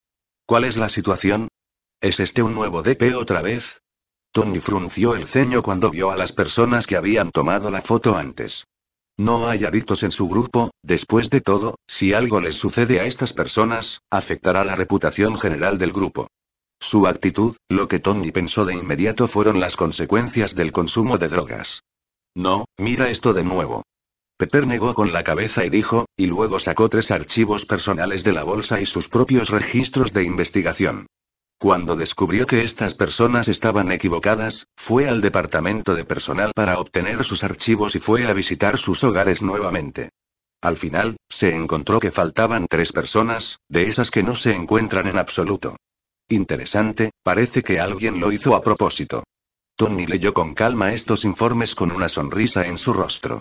¿Cuál es la situación? ¿Es este un nuevo DP otra vez? Tony frunció el ceño cuando vio a las personas que habían tomado la foto antes. No hay adictos en su grupo, después de todo, si algo les sucede a estas personas, afectará la reputación general del grupo. Su actitud, lo que Tony pensó de inmediato fueron las consecuencias del consumo de drogas. No, mira esto de nuevo. Pepper negó con la cabeza y dijo, y luego sacó tres archivos personales de la bolsa y sus propios registros de investigación. Cuando descubrió que estas personas estaban equivocadas, fue al departamento de personal para obtener sus archivos y fue a visitar sus hogares nuevamente. Al final, se encontró que faltaban tres personas, de esas que no se encuentran en absoluto. Interesante, parece que alguien lo hizo a propósito. Tony leyó con calma estos informes con una sonrisa en su rostro.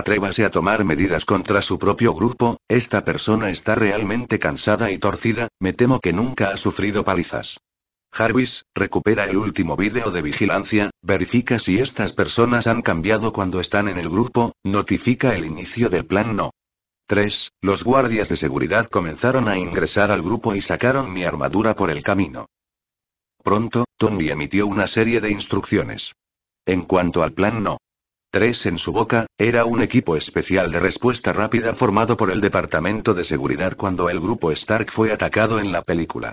Atrévase a tomar medidas contra su propio grupo, esta persona está realmente cansada y torcida, me temo que nunca ha sufrido palizas. Jarvis, recupera el último vídeo de vigilancia, verifica si estas personas han cambiado cuando están en el grupo, notifica el inicio del plan no. 3. Los guardias de seguridad comenzaron a ingresar al grupo y sacaron mi armadura por el camino. Pronto, Tony emitió una serie de instrucciones. En cuanto al plan no. Tres en su boca, era un equipo especial de respuesta rápida formado por el Departamento de Seguridad cuando el grupo Stark fue atacado en la película.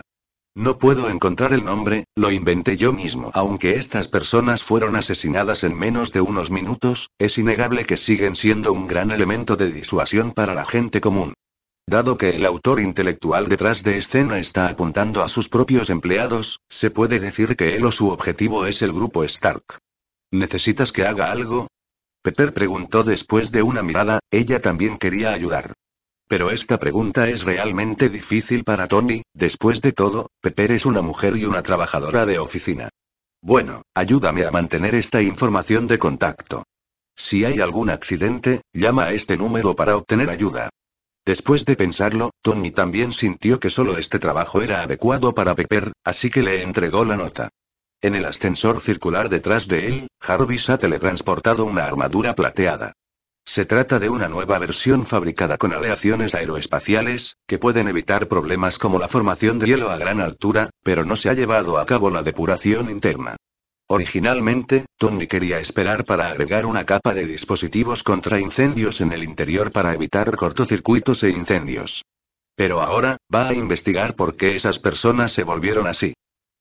No puedo encontrar el nombre, lo inventé yo mismo. Aunque estas personas fueron asesinadas en menos de unos minutos, es innegable que siguen siendo un gran elemento de disuasión para la gente común. Dado que el autor intelectual detrás de escena está apuntando a sus propios empleados, se puede decir que él o su objetivo es el grupo Stark. ¿Necesitas que haga algo? Pepper preguntó después de una mirada, ella también quería ayudar. Pero esta pregunta es realmente difícil para Tony, después de todo, Pepper es una mujer y una trabajadora de oficina. Bueno, ayúdame a mantener esta información de contacto. Si hay algún accidente, llama a este número para obtener ayuda. Después de pensarlo, Tony también sintió que solo este trabajo era adecuado para Pepper, así que le entregó la nota. En el ascensor circular detrás de él, Jarvis ha teletransportado una armadura plateada. Se trata de una nueva versión fabricada con aleaciones aeroespaciales, que pueden evitar problemas como la formación de hielo a gran altura, pero no se ha llevado a cabo la depuración interna. Originalmente, Tony quería esperar para agregar una capa de dispositivos contra incendios en el interior para evitar cortocircuitos e incendios. Pero ahora, va a investigar por qué esas personas se volvieron así.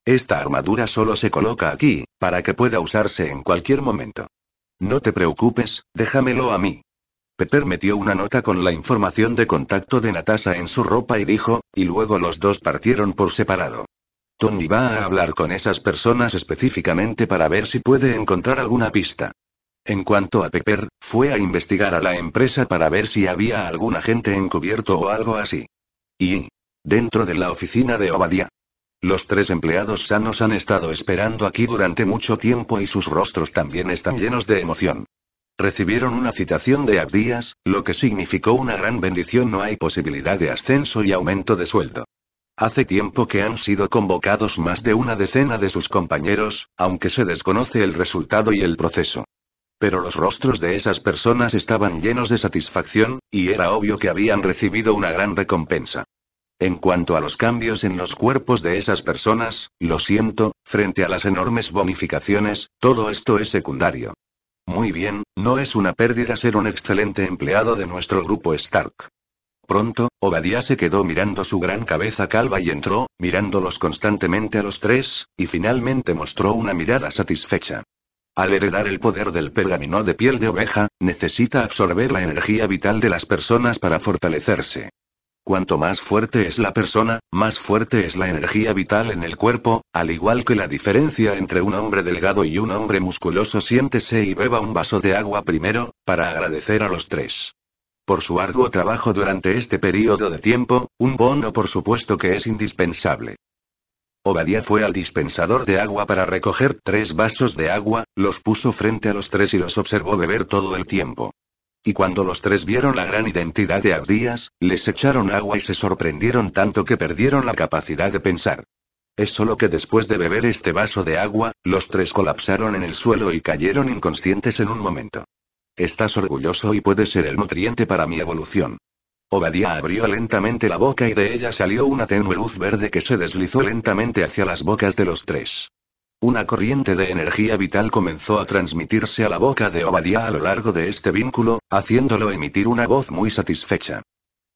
Esta armadura solo se coloca aquí, para que pueda usarse en cualquier momento. No te preocupes, déjamelo a mí. Pepper metió una nota con la información de contacto de Natasha en su ropa y dijo, y luego los dos partieron por separado. Tony va a hablar con esas personas específicamente para ver si puede encontrar alguna pista. En cuanto a Pepper, fue a investigar a la empresa para ver si había alguna gente encubierto o algo así. Y... dentro de la oficina de Obadiah. Los tres empleados sanos han estado esperando aquí durante mucho tiempo y sus rostros también están llenos de emoción. Recibieron una citación de Abdías, lo que significó una gran bendición. No hay posibilidad de ascenso y aumento de sueldo. Hace tiempo que han sido convocados más de una decena de sus compañeros, aunque se desconoce el resultado y el proceso. Pero los rostros de esas personas estaban llenos de satisfacción, y era obvio que habían recibido una gran recompensa. En cuanto a los cambios en los cuerpos de esas personas, lo siento, frente a las enormes bonificaciones, todo esto es secundario. Muy bien, no es una pérdida ser un excelente empleado de nuestro grupo Stark. Pronto, Obadiah se quedó mirando su gran cabeza calva y entró, mirándolos constantemente a los tres, y finalmente mostró una mirada satisfecha. Al heredar el poder del pergamino de piel de oveja, necesita absorber la energía vital de las personas para fortalecerse. Cuanto más fuerte es la persona, más fuerte es la energía vital en el cuerpo, al igual que la diferencia entre un hombre delgado y un hombre musculoso. Siéntese y beba un vaso de agua primero, para agradecer a los tres. Por su arduo trabajo durante este periodo de tiempo, un bono por supuesto que es indispensable. Obadiah fue al dispensador de agua para recoger tres vasos de agua, los puso frente a los tres y los observó beber todo el tiempo. Y cuando los tres vieron la gran identidad de Abdías, les echaron agua y se sorprendieron tanto que perdieron la capacidad de pensar. Es solo que después de beber este vaso de agua, los tres colapsaron en el suelo y cayeron inconscientes en un momento. Estás orgulloso y puedes ser el nutriente para mi evolución. Obadía abrió lentamente la boca y de ella salió una tenue luz verde que se deslizó lentamente hacia las bocas de los tres. Una corriente de energía vital comenzó a transmitirse a la boca de Obadiah a lo largo de este vínculo, haciéndolo emitir una voz muy satisfecha.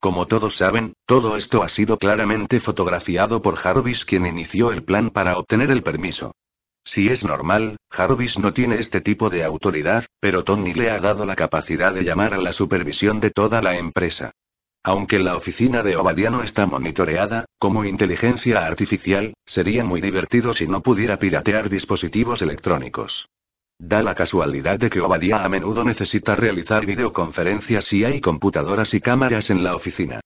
Como todos saben, todo esto ha sido claramente fotografiado por Jarvis quien inició el plan para obtener el permiso. Si es normal, Jarvis no tiene este tipo de autoridad, pero Tony le ha dado la capacidad de llamar a la supervisión de toda la empresa. Aunque la oficina de no está monitoreada, como inteligencia artificial, sería muy divertido si no pudiera piratear dispositivos electrónicos. Da la casualidad de que Obadiah a menudo necesita realizar videoconferencias y hay computadoras y cámaras en la oficina.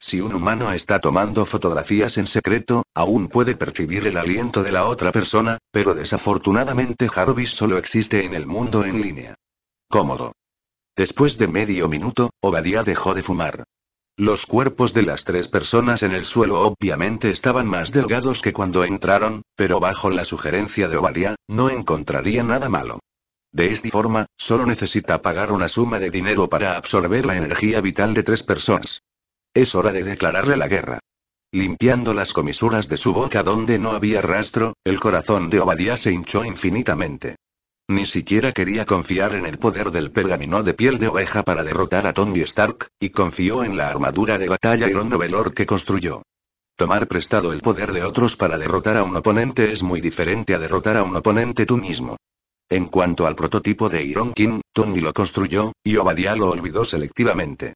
Si un humano está tomando fotografías en secreto, aún puede percibir el aliento de la otra persona, pero desafortunadamente Jarvis solo existe en el mundo en línea. Cómodo. Después de medio minuto, Obadiah dejó de fumar. Los cuerpos de las tres personas en el suelo obviamente estaban más delgados que cuando entraron, pero bajo la sugerencia de Obadiah, no encontraría nada malo. De esta forma, solo necesita pagar una suma de dinero para absorber la energía vital de tres personas. Es hora de declararle la guerra. Limpiando las comisuras de su boca donde no había rastro, el corazón de Obadiah se hinchó infinitamente. Ni siquiera quería confiar en el poder del pergamino de piel de oveja para derrotar a Tony Stark, y confió en la armadura de batalla Iron rondo que construyó. Tomar prestado el poder de otros para derrotar a un oponente es muy diferente a derrotar a un oponente tú mismo. En cuanto al prototipo de Iron King, Tony lo construyó, y Obadiah lo olvidó selectivamente.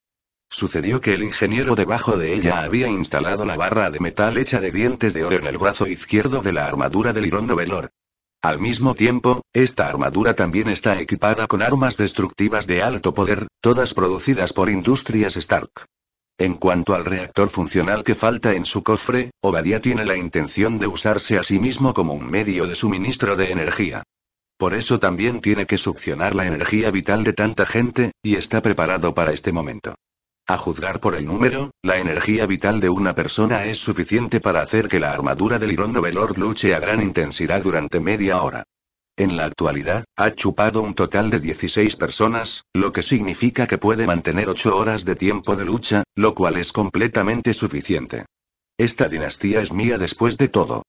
Sucedió que el ingeniero debajo de ella había instalado la barra de metal hecha de dientes de oro en el brazo izquierdo de la armadura del Iron Velor. Al mismo tiempo, esta armadura también está equipada con armas destructivas de alto poder, todas producidas por Industrias Stark. En cuanto al reactor funcional que falta en su cofre, Obadiah tiene la intención de usarse a sí mismo como un medio de suministro de energía. Por eso también tiene que succionar la energía vital de tanta gente, y está preparado para este momento. A juzgar por el número, la energía vital de una persona es suficiente para hacer que la armadura del Iron Novelord luche a gran intensidad durante media hora. En la actualidad, ha chupado un total de 16 personas, lo que significa que puede mantener 8 horas de tiempo de lucha, lo cual es completamente suficiente. Esta dinastía es mía después de todo.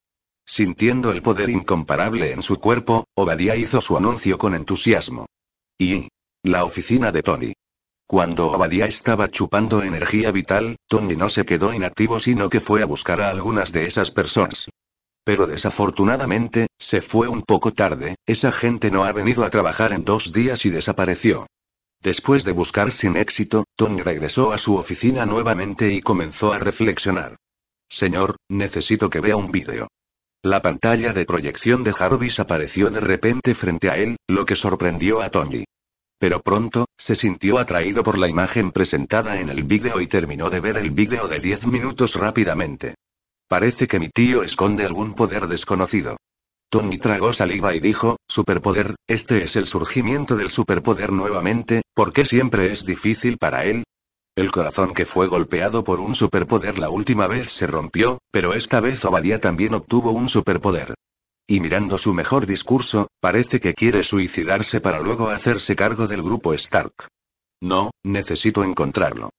Sintiendo el poder incomparable en su cuerpo, Obadiah hizo su anuncio con entusiasmo. Y... La oficina de Tony. Cuando Abadía estaba chupando energía vital, Tony no se quedó inactivo sino que fue a buscar a algunas de esas personas. Pero desafortunadamente, se fue un poco tarde, esa gente no ha venido a trabajar en dos días y desapareció. Después de buscar sin éxito, Tony regresó a su oficina nuevamente y comenzó a reflexionar. Señor, necesito que vea un vídeo. La pantalla de proyección de Jarvis apareció de repente frente a él, lo que sorprendió a Tony. Pero pronto, se sintió atraído por la imagen presentada en el vídeo y terminó de ver el vídeo de 10 minutos rápidamente. Parece que mi tío esconde algún poder desconocido. Tony tragó saliva y dijo, Superpoder, este es el surgimiento del superpoder nuevamente, ¿por qué siempre es difícil para él? El corazón que fue golpeado por un superpoder la última vez se rompió, pero esta vez Obadiah también obtuvo un superpoder. Y mirando su mejor discurso, parece que quiere suicidarse para luego hacerse cargo del grupo Stark. No, necesito encontrarlo.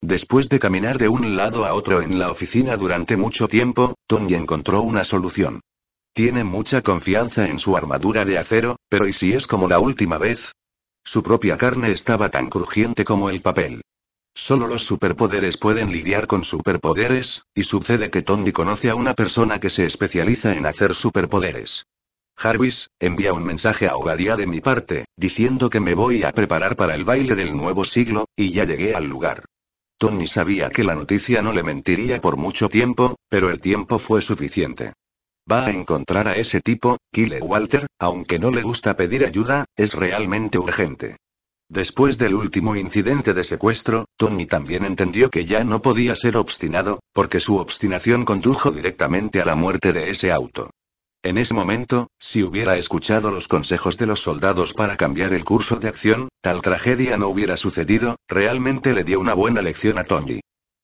Después de caminar de un lado a otro en la oficina durante mucho tiempo, Tony encontró una solución. Tiene mucha confianza en su armadura de acero, pero ¿y si es como la última vez? Su propia carne estaba tan crujiente como el papel. Solo los superpoderes pueden lidiar con superpoderes, y sucede que Tony conoce a una persona que se especializa en hacer superpoderes. Jarvis, envía un mensaje a Obadiah de mi parte, diciendo que me voy a preparar para el baile del nuevo siglo, y ya llegué al lugar. Tony sabía que la noticia no le mentiría por mucho tiempo, pero el tiempo fue suficiente. Va a encontrar a ese tipo, Kyle Walter, aunque no le gusta pedir ayuda, es realmente urgente. Después del último incidente de secuestro, Tony también entendió que ya no podía ser obstinado, porque su obstinación condujo directamente a la muerte de ese auto. En ese momento, si hubiera escuchado los consejos de los soldados para cambiar el curso de acción, tal tragedia no hubiera sucedido, realmente le dio una buena lección a Tony.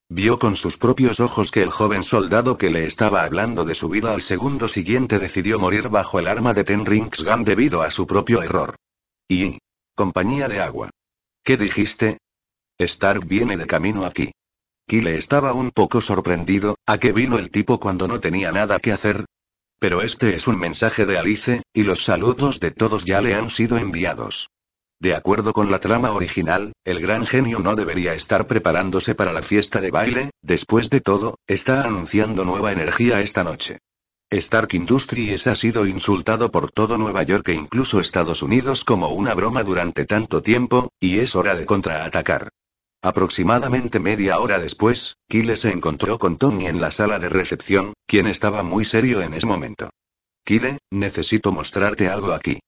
Vio con sus propios ojos que el joven soldado que le estaba hablando de su vida al segundo siguiente decidió morir bajo el arma de Ten Rings Gun debido a su propio error. Y... compañía de agua. ¿Qué dijiste? Stark viene de camino aquí. Kyle estaba un poco sorprendido, ¿a que vino el tipo cuando no tenía nada que hacer? Pero este es un mensaje de Alice, y los saludos de todos ya le han sido enviados. De acuerdo con la trama original, el gran genio no debería estar preparándose para la fiesta de baile, después de todo, está anunciando nueva energía esta noche. Stark Industries ha sido insultado por todo Nueva York e incluso Estados Unidos como una broma durante tanto tiempo, y es hora de contraatacar. Aproximadamente media hora después, Kyle se encontró con Tony en la sala de recepción, quien estaba muy serio en ese momento. Kyle, necesito mostrarte algo aquí.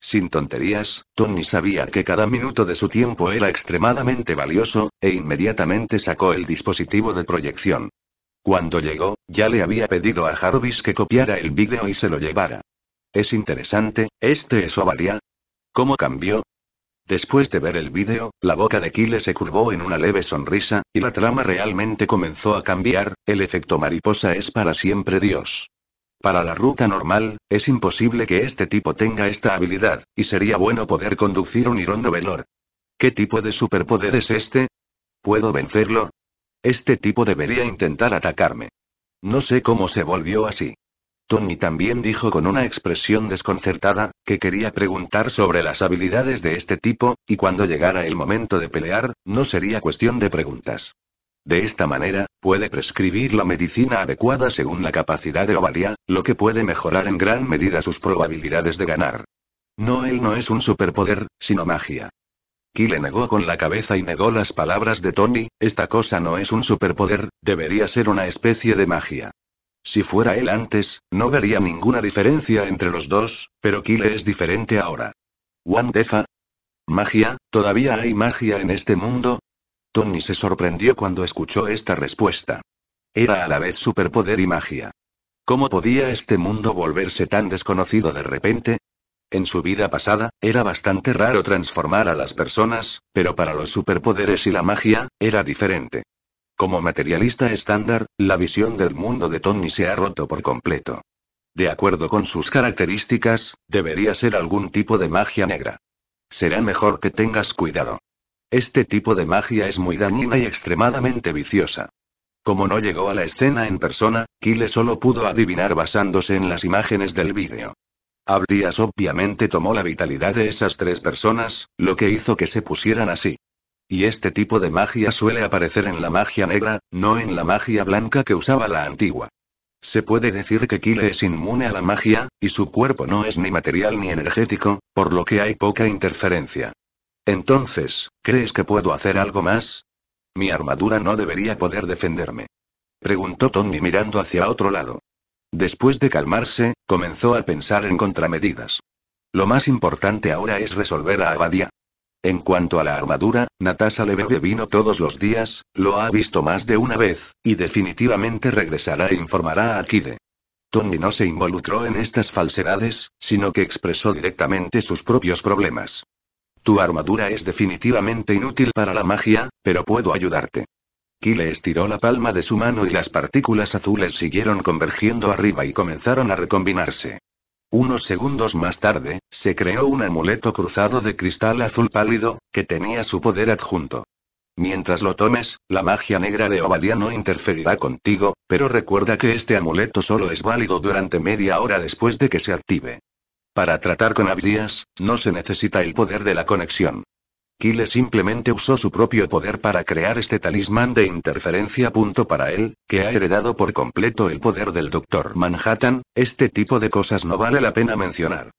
Sin tonterías, Tony sabía que cada minuto de su tiempo era extremadamente valioso, e inmediatamente sacó el dispositivo de proyección. Cuando llegó, ya le había pedido a Jarvis que copiara el vídeo y se lo llevara. Es interesante, ¿este es Ovadia? ¿Cómo cambió? Después de ver el vídeo, la boca de Kyle se curvó en una leve sonrisa, y la trama realmente comenzó a cambiar, el efecto mariposa es para siempre Dios. Para la ruta normal, es imposible que este tipo tenga esta habilidad, y sería bueno poder conducir un Iron Velor. ¿Qué tipo de superpoder es este? ¿Puedo vencerlo? Este tipo debería intentar atacarme. No sé cómo se volvió así. Tony también dijo con una expresión desconcertada, que quería preguntar sobre las habilidades de este tipo, y cuando llegara el momento de pelear, no sería cuestión de preguntas. De esta manera, puede prescribir la medicina adecuada según la capacidad de Ovadia, lo que puede mejorar en gran medida sus probabilidades de ganar. No, él no es un superpoder, sino magia. Ki le negó con la cabeza y negó las palabras de Tony, esta cosa no es un superpoder, debería ser una especie de magia. Si fuera él antes, no vería ninguna diferencia entre los dos, pero Kile es diferente ahora. Wandefa. ¿Magia? ¿Todavía hay magia en este mundo? Tony se sorprendió cuando escuchó esta respuesta. Era a la vez superpoder y magia. ¿Cómo podía este mundo volverse tan desconocido de repente? En su vida pasada, era bastante raro transformar a las personas, pero para los superpoderes y la magia, era diferente. Como materialista estándar, la visión del mundo de Tony se ha roto por completo. De acuerdo con sus características, debería ser algún tipo de magia negra. Será mejor que tengas cuidado. Este tipo de magia es muy dañina y extremadamente viciosa. Como no llegó a la escena en persona, Kyle solo pudo adivinar basándose en las imágenes del vídeo. Abdias obviamente tomó la vitalidad de esas tres personas, lo que hizo que se pusieran así. Y este tipo de magia suele aparecer en la magia negra, no en la magia blanca que usaba la antigua. Se puede decir que Kyle es inmune a la magia, y su cuerpo no es ni material ni energético, por lo que hay poca interferencia. Entonces, ¿crees que puedo hacer algo más? Mi armadura no debería poder defenderme. Preguntó Tony mirando hacia otro lado. Después de calmarse, comenzó a pensar en contramedidas. Lo más importante ahora es resolver a Abadía. En cuanto a la armadura, Natasha le bebe vino todos los días, lo ha visto más de una vez, y definitivamente regresará e informará a Akide. Tony no se involucró en estas falsedades, sino que expresó directamente sus propios problemas. Tu armadura es definitivamente inútil para la magia, pero puedo ayudarte. Kile estiró la palma de su mano y las partículas azules siguieron convergiendo arriba y comenzaron a recombinarse. Unos segundos más tarde, se creó un amuleto cruzado de cristal azul pálido, que tenía su poder adjunto. Mientras lo tomes, la magia negra de Obadiah no interferirá contigo, pero recuerda que este amuleto solo es válido durante media hora después de que se active. Para tratar con Abdías, no se necesita el poder de la conexión. Kyle simplemente usó su propio poder para crear este talismán de interferencia. Punto para él, que ha heredado por completo el poder del Dr. Manhattan, este tipo de cosas no vale la pena mencionar.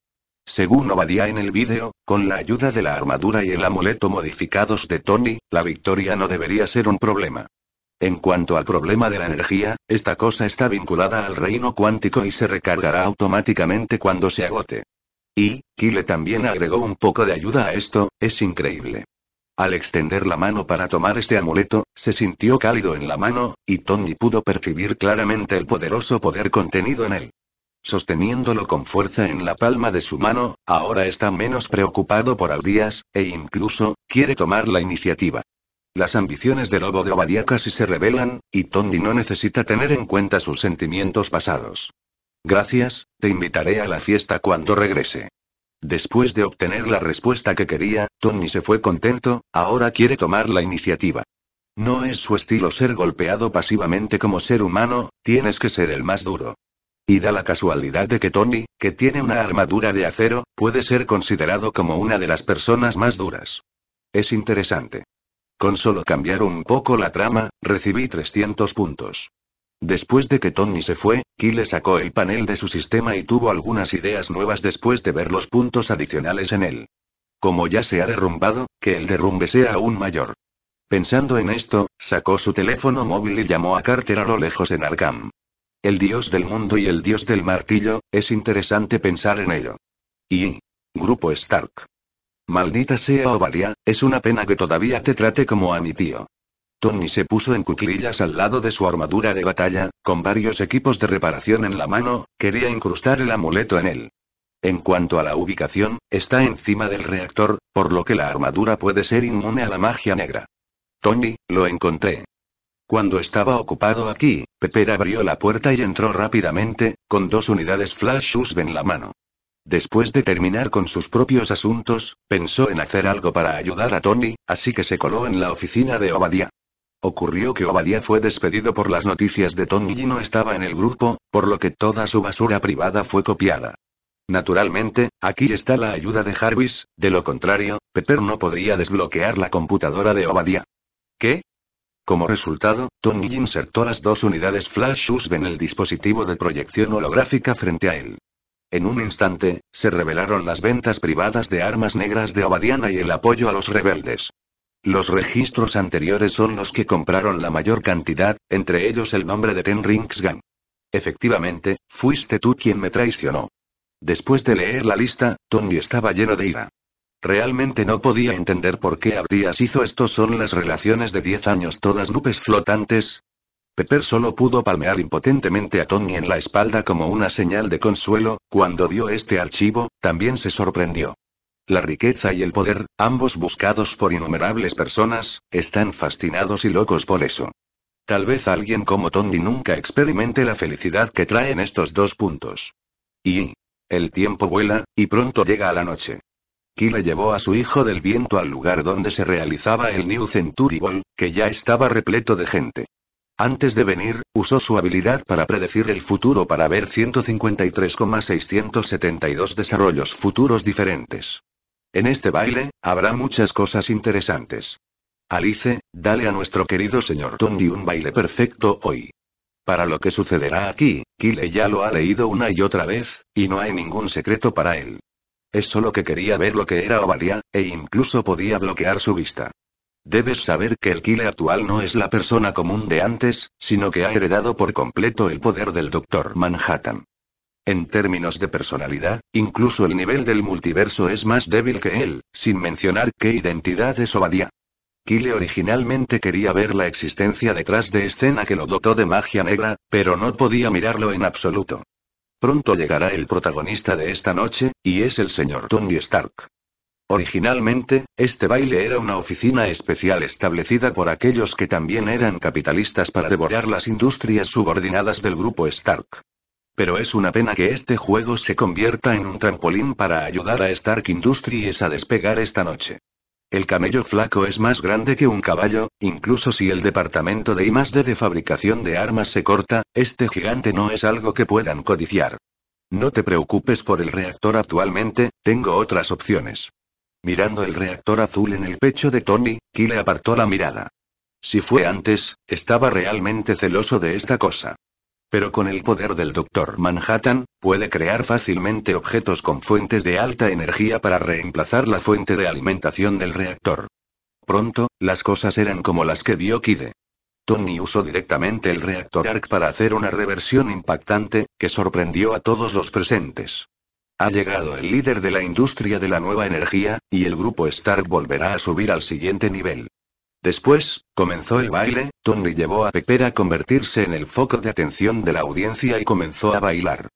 Según Ovadia en el vídeo, con la ayuda de la armadura y el amuleto modificados de Tony, la victoria no debería ser un problema. En cuanto al problema de la energía, esta cosa está vinculada al reino cuántico y se recargará automáticamente cuando se agote. Y, Kile también agregó un poco de ayuda a esto, es increíble. Al extender la mano para tomar este amuleto, se sintió cálido en la mano, y Tony pudo percibir claramente el poderoso poder contenido en él. Sosteniéndolo con fuerza en la palma de su mano, ahora está menos preocupado por Aldías, e incluso, quiere tomar la iniciativa. Las ambiciones del lobo de Obadiah casi se revelan, y Tony no necesita tener en cuenta sus sentimientos pasados. Gracias, te invitaré a la fiesta cuando regrese. Después de obtener la respuesta que quería, Tony se fue contento, ahora quiere tomar la iniciativa. No es su estilo ser golpeado pasivamente como ser humano, tienes que ser el más duro. Y da la casualidad de que Tony, que tiene una armadura de acero, puede ser considerado como una de las personas más duras. Es interesante. Con solo cambiar un poco la trama, recibí 300 puntos. Después de que Tony se fue, Kyle sacó el panel de su sistema y tuvo algunas ideas nuevas después de ver los puntos adicionales en él. Como ya se ha derrumbado, que el derrumbe sea aún mayor. Pensando en esto, sacó su teléfono móvil y llamó a Carter a lo lejos en Arkham. El dios del mundo y el dios del martillo, es interesante pensar en ello. Y. Grupo Stark. Maldita sea Obadia, es una pena que todavía te trate como a mi tío. Tony se puso en cuclillas al lado de su armadura de batalla, con varios equipos de reparación en la mano, quería incrustar el amuleto en él. En cuanto a la ubicación, está encima del reactor, por lo que la armadura puede ser inmune a la magia negra. Tony, lo encontré. Cuando estaba ocupado aquí, Pepper abrió la puerta y entró rápidamente, con dos unidades flash USB en la mano. Después de terminar con sus propios asuntos, pensó en hacer algo para ayudar a Tony, así que se coló en la oficina de Obadiah. Ocurrió que Obadiah fue despedido por las noticias de Tony y no estaba en el grupo, por lo que toda su basura privada fue copiada. Naturalmente, aquí está la ayuda de Jarvis, de lo contrario, Pepper no podría desbloquear la computadora de Obadiah. ¿Qué? Como resultado, Tony insertó las dos unidades flash USB en el dispositivo de proyección holográfica frente a él. En un instante, se revelaron las ventas privadas de armas negras de Obadiana y el apoyo a los rebeldes. Los registros anteriores son los que compraron la mayor cantidad, entre ellos el nombre de Ten Rings Gang. Efectivamente, fuiste tú quien me traicionó. Después de leer la lista, Tony estaba lleno de ira. Realmente no podía entender por qué habrías hizo esto. Son las relaciones de 10 años todas nubes flotantes. Pepper solo pudo palmear impotentemente a Tony en la espalda como una señal de consuelo, cuando vio este archivo, también se sorprendió. La riqueza y el poder, ambos buscados por innumerables personas, están fascinados y locos por eso. Tal vez alguien como Tondi nunca experimente la felicidad que traen estos dos puntos. Y... El tiempo vuela, y pronto llega a la noche. Kila llevó a su hijo del viento al lugar donde se realizaba el New Century Ball, que ya estaba repleto de gente. Antes de venir, usó su habilidad para predecir el futuro para ver 153,672 desarrollos futuros diferentes. En este baile, habrá muchas cosas interesantes. Alice, dale a nuestro querido señor Tondi un baile perfecto hoy. Para lo que sucederá aquí, Kyle ya lo ha leído una y otra vez, y no hay ningún secreto para él. Es solo que quería ver lo que era Obadiah, e incluso podía bloquear su vista. Debes saber que el Kyle actual no es la persona común de antes, sino que ha heredado por completo el poder del Doctor Manhattan. En términos de personalidad, incluso el nivel del multiverso es más débil que él, sin mencionar qué identidad es Obadiah. Kyle originalmente quería ver la existencia detrás de escena que lo dotó de magia negra, pero no podía mirarlo en absoluto. Pronto llegará el protagonista de esta noche, y es el señor Tony Stark. Originalmente, este baile era una oficina especial establecida por aquellos que también eran capitalistas para devorar las industrias subordinadas del grupo Stark. Pero es una pena que este juego se convierta en un trampolín para ayudar a Stark Industries a despegar esta noche. El camello flaco es más grande que un caballo, incluso si el departamento de I+D de fabricación de armas se corta, este gigante no es algo que puedan codiciar. No te preocupes por el reactor actualmente, tengo otras opciones. Mirando el reactor azul en el pecho de Tony, Kyle apartó la mirada. Si fue antes, estaba realmente celoso de esta cosa. Pero con el poder del Dr. Manhattan, puede crear fácilmente objetos con fuentes de alta energía para reemplazar la fuente de alimentación del reactor. Pronto, las cosas eran como las que vio Kide. Tony usó directamente el reactor ARC para hacer una reversión impactante, que sorprendió a todos los presentes. Ha llegado el líder de la industria de la nueva energía, y el grupo Stark volverá a subir al siguiente nivel. Después, comenzó el baile, donde llevó a Pepper a convertirse en el foco de atención de la audiencia y comenzó a bailar.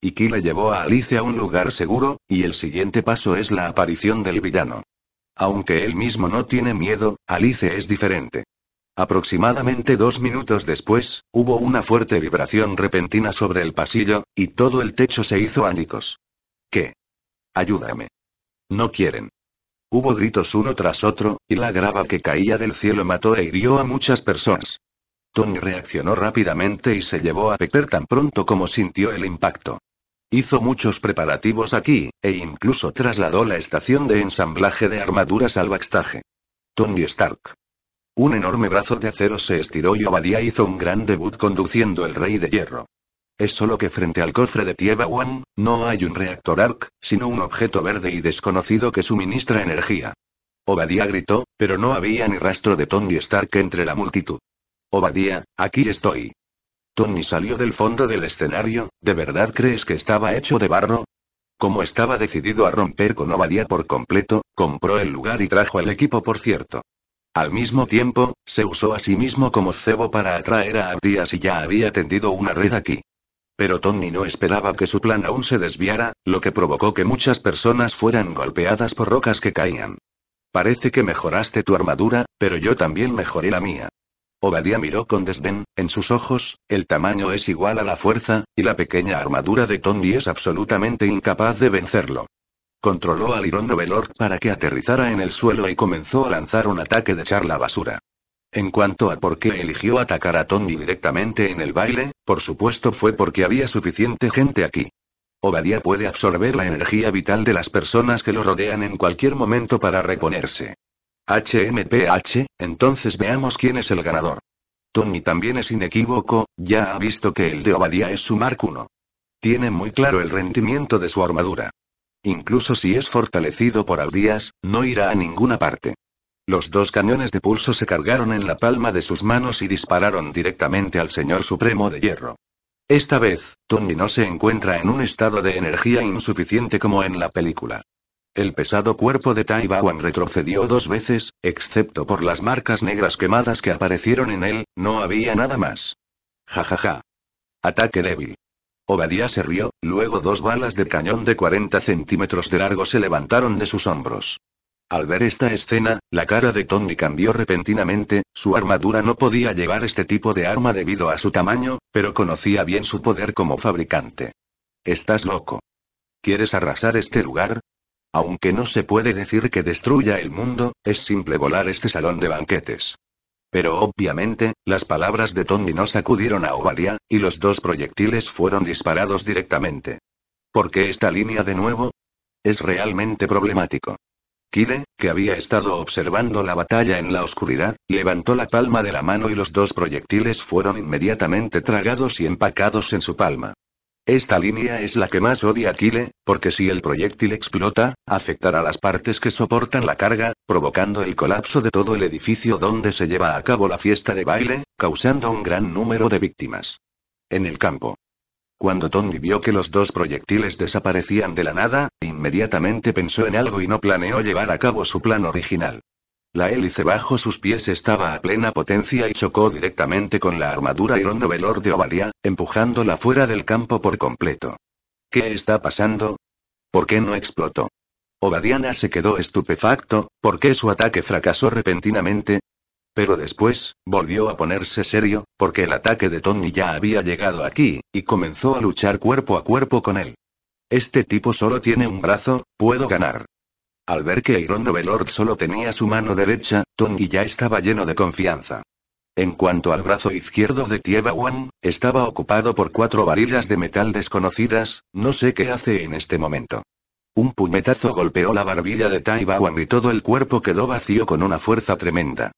Iki le llevó a Alice a un lugar seguro, y el siguiente paso es la aparición del villano. Aunque él mismo no tiene miedo, Alice es diferente. Aproximadamente dos minutos después, hubo una fuerte vibración repentina sobre el pasillo, y todo el techo se hizo ánicos. ¿Qué? Ayúdame. No quieren. Hubo gritos uno tras otro, y la grava que caía del cielo mató e hirió a muchas personas. Tony reaccionó rápidamente y se llevó a Peter tan pronto como sintió el impacto. Hizo muchos preparativos aquí, e incluso trasladó la estación de ensamblaje de armaduras al backstage. Tony Stark. Un enorme brazo de acero se estiró y Obadiah hizo un gran debut conduciendo el Rey de Hierro. Es solo que frente al cofre de Tieba One, no hay un reactor arc, sino un objeto verde y desconocido que suministra energía. Obadiah gritó, pero no había ni rastro de Tony Stark entre la multitud. Obadiah, aquí estoy. Tony salió del fondo del escenario, ¿de verdad crees que estaba hecho de barro? Como estaba decidido a romper con Obadiah por completo, compró el lugar y trajo el equipo por cierto. Al mismo tiempo, se usó a sí mismo como cebo para atraer a Abdias y ya había tendido una red aquí. Pero Tony no esperaba que su plan aún se desviara, lo que provocó que muchas personas fueran golpeadas por rocas que caían. Parece que mejoraste tu armadura, pero yo también mejoré la mía. Obadiah miró con desdén, en sus ojos, el tamaño es igual a la fuerza, y la pequeña armadura de Tony es absolutamente incapaz de vencerlo. Controló al Irondo Velor para que aterrizara en el suelo y comenzó a lanzar un ataque de charla basura. En cuanto a por qué eligió atacar a Tony directamente en el baile, por supuesto fue porque había suficiente gente aquí. Obadía puede absorber la energía vital de las personas que lo rodean en cualquier momento para reponerse. HMPH, entonces veamos quién es el ganador. Tony también es inequívoco, ya ha visto que el de Obadía es su Mark 1. Tiene muy claro el rendimiento de su armadura. Incluso si es fortalecido por Aldías, no irá a ninguna parte. Los dos cañones de pulso se cargaron en la palma de sus manos y dispararon directamente al Señor Supremo de Hierro. Esta vez, Tony no se encuentra en un estado de energía insuficiente como en la película. El pesado cuerpo de Tai retrocedió dos veces, excepto por las marcas negras quemadas que aparecieron en él, no había nada más. Jajaja. Ataque débil. Obadiah se rió, luego dos balas de cañón de 40 centímetros de largo se levantaron de sus hombros. Al ver esta escena, la cara de Tony cambió repentinamente, su armadura no podía llevar este tipo de arma debido a su tamaño, pero conocía bien su poder como fabricante. Estás loco. ¿Quieres arrasar este lugar? Aunque no se puede decir que destruya el mundo, es simple volar este salón de banquetes. Pero obviamente, las palabras de Tony no sacudieron a Obadiah, y los dos proyectiles fueron disparados directamente. ¿Por qué esta línea de nuevo? Es realmente problemático. Kyle, que había estado observando la batalla en la oscuridad, levantó la palma de la mano y los dos proyectiles fueron inmediatamente tragados y empacados en su palma. Esta línea es la que más odia Kile, porque si el proyectil explota, afectará las partes que soportan la carga, provocando el colapso de todo el edificio donde se lleva a cabo la fiesta de baile, causando un gran número de víctimas. En el campo. Cuando Tony vio que los dos proyectiles desaparecían de la nada, inmediatamente pensó en algo y no planeó llevar a cabo su plan original. La hélice bajo sus pies estaba a plena potencia y chocó directamente con la armadura rondo Velor de Obadiah, empujándola fuera del campo por completo. ¿Qué está pasando? ¿Por qué no explotó? Obadiana se quedó estupefacto, ¿por qué su ataque fracasó repentinamente? Pero después, volvió a ponerse serio, porque el ataque de Tony ya había llegado aquí, y comenzó a luchar cuerpo a cuerpo con él. Este tipo solo tiene un brazo, puedo ganar. Al ver que Iron Novelord solo tenía su mano derecha, Tony ya estaba lleno de confianza. En cuanto al brazo izquierdo de Tieba Wan, estaba ocupado por cuatro varillas de metal desconocidas, no sé qué hace en este momento. Un puñetazo golpeó la barbilla de Tieba Wan y todo el cuerpo quedó vacío con una fuerza tremenda.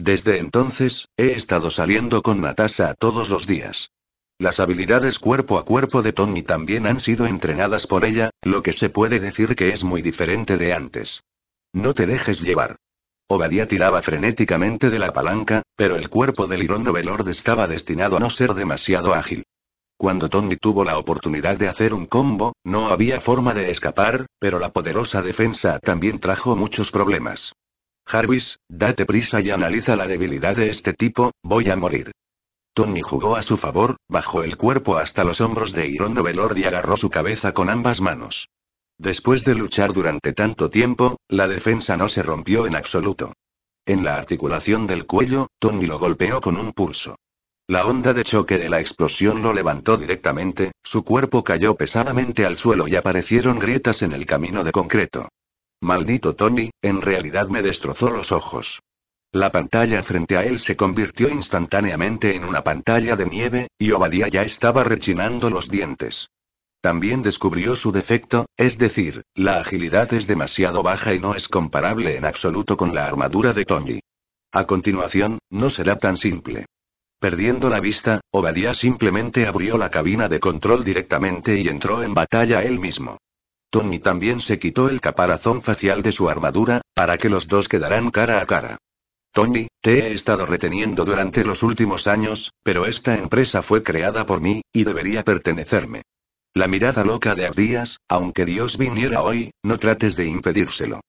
Desde entonces, he estado saliendo con Natasha todos los días. Las habilidades cuerpo a cuerpo de Tony también han sido entrenadas por ella, lo que se puede decir que es muy diferente de antes. No te dejes llevar. Obadiah tiraba frenéticamente de la palanca, pero el cuerpo del Irondo Velord estaba destinado a no ser demasiado ágil. Cuando Tony tuvo la oportunidad de hacer un combo, no había forma de escapar, pero la poderosa defensa también trajo muchos problemas. Harvis, date prisa y analiza la debilidad de este tipo, voy a morir. Tony jugó a su favor, bajó el cuerpo hasta los hombros de Iron Novelord y agarró su cabeza con ambas manos. Después de luchar durante tanto tiempo, la defensa no se rompió en absoluto. En la articulación del cuello, Tony lo golpeó con un pulso. La onda de choque de la explosión lo levantó directamente, su cuerpo cayó pesadamente al suelo y aparecieron grietas en el camino de concreto. Maldito Tony, en realidad me destrozó los ojos. La pantalla frente a él se convirtió instantáneamente en una pantalla de nieve, y Obadiah ya estaba rechinando los dientes. También descubrió su defecto, es decir, la agilidad es demasiado baja y no es comparable en absoluto con la armadura de Tony. A continuación, no será tan simple. Perdiendo la vista, Obadiah simplemente abrió la cabina de control directamente y entró en batalla él mismo. Tony también se quitó el caparazón facial de su armadura, para que los dos quedaran cara a cara. Tony, te he estado reteniendo durante los últimos años, pero esta empresa fue creada por mí, y debería pertenecerme. La mirada loca de Ardías, aunque Dios viniera hoy, no trates de impedírselo.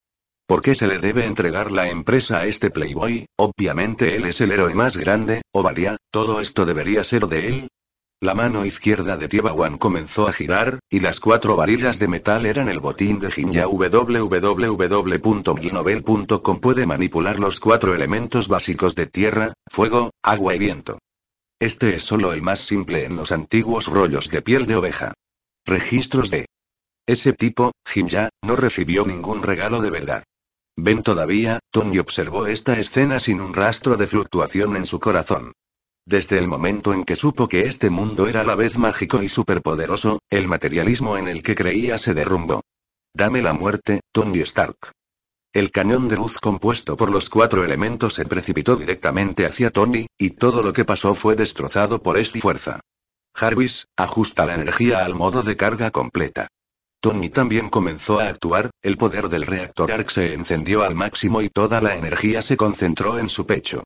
¿Por qué se le debe entregar la empresa a este Playboy? Obviamente él es el héroe más grande, o valía, todo esto debería ser de él, la mano izquierda de Tiebawan comenzó a girar, y las cuatro varillas de metal eran el botín de Jinja www.milnovel.com puede manipular los cuatro elementos básicos de tierra, fuego, agua y viento. Este es solo el más simple en los antiguos rollos de piel de oveja. Registros de ese tipo, Jinja, no recibió ningún regalo de verdad. Ven todavía, Tony observó esta escena sin un rastro de fluctuación en su corazón. Desde el momento en que supo que este mundo era a la vez mágico y superpoderoso, el materialismo en el que creía se derrumbó. Dame la muerte, Tony Stark. El cañón de luz compuesto por los cuatro elementos se precipitó directamente hacia Tony, y todo lo que pasó fue destrozado por esta fuerza. Jarvis, ajusta la energía al modo de carga completa. Tony también comenzó a actuar, el poder del reactor ARC se encendió al máximo y toda la energía se concentró en su pecho.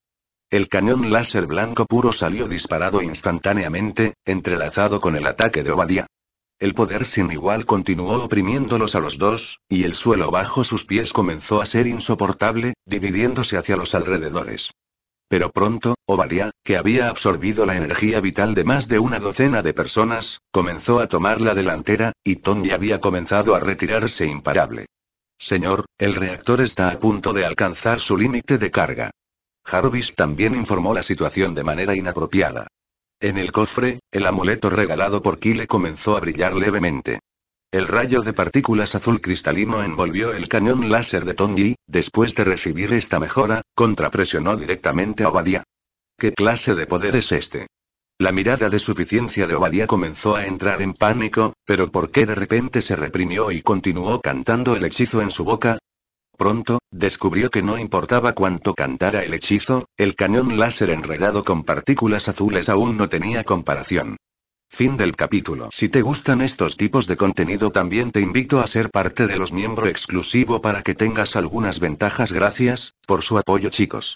El cañón láser blanco puro salió disparado instantáneamente, entrelazado con el ataque de Obadiah. El poder sin igual continuó oprimiéndolos a los dos, y el suelo bajo sus pies comenzó a ser insoportable, dividiéndose hacia los alrededores. Pero pronto, Obadiah, que había absorbido la energía vital de más de una docena de personas, comenzó a tomar la delantera, y Tony había comenzado a retirarse imparable. Señor, el reactor está a punto de alcanzar su límite de carga. Jarvis también informó la situación de manera inapropiada. En el cofre, el amuleto regalado por Kyle comenzó a brillar levemente. El rayo de partículas azul cristalino envolvió el cañón láser de Tongi, después de recibir esta mejora, contrapresionó directamente a Obadiah. ¿Qué clase de poder es este? La mirada de suficiencia de Obadiah comenzó a entrar en pánico, pero ¿por qué de repente se reprimió y continuó cantando el hechizo en su boca? Pronto, descubrió que no importaba cuánto cantara el hechizo, el cañón láser enredado con partículas azules aún no tenía comparación. Fin del capítulo. Si te gustan estos tipos de contenido también te invito a ser parte de los miembro exclusivo para que tengas algunas ventajas. Gracias, por su apoyo chicos.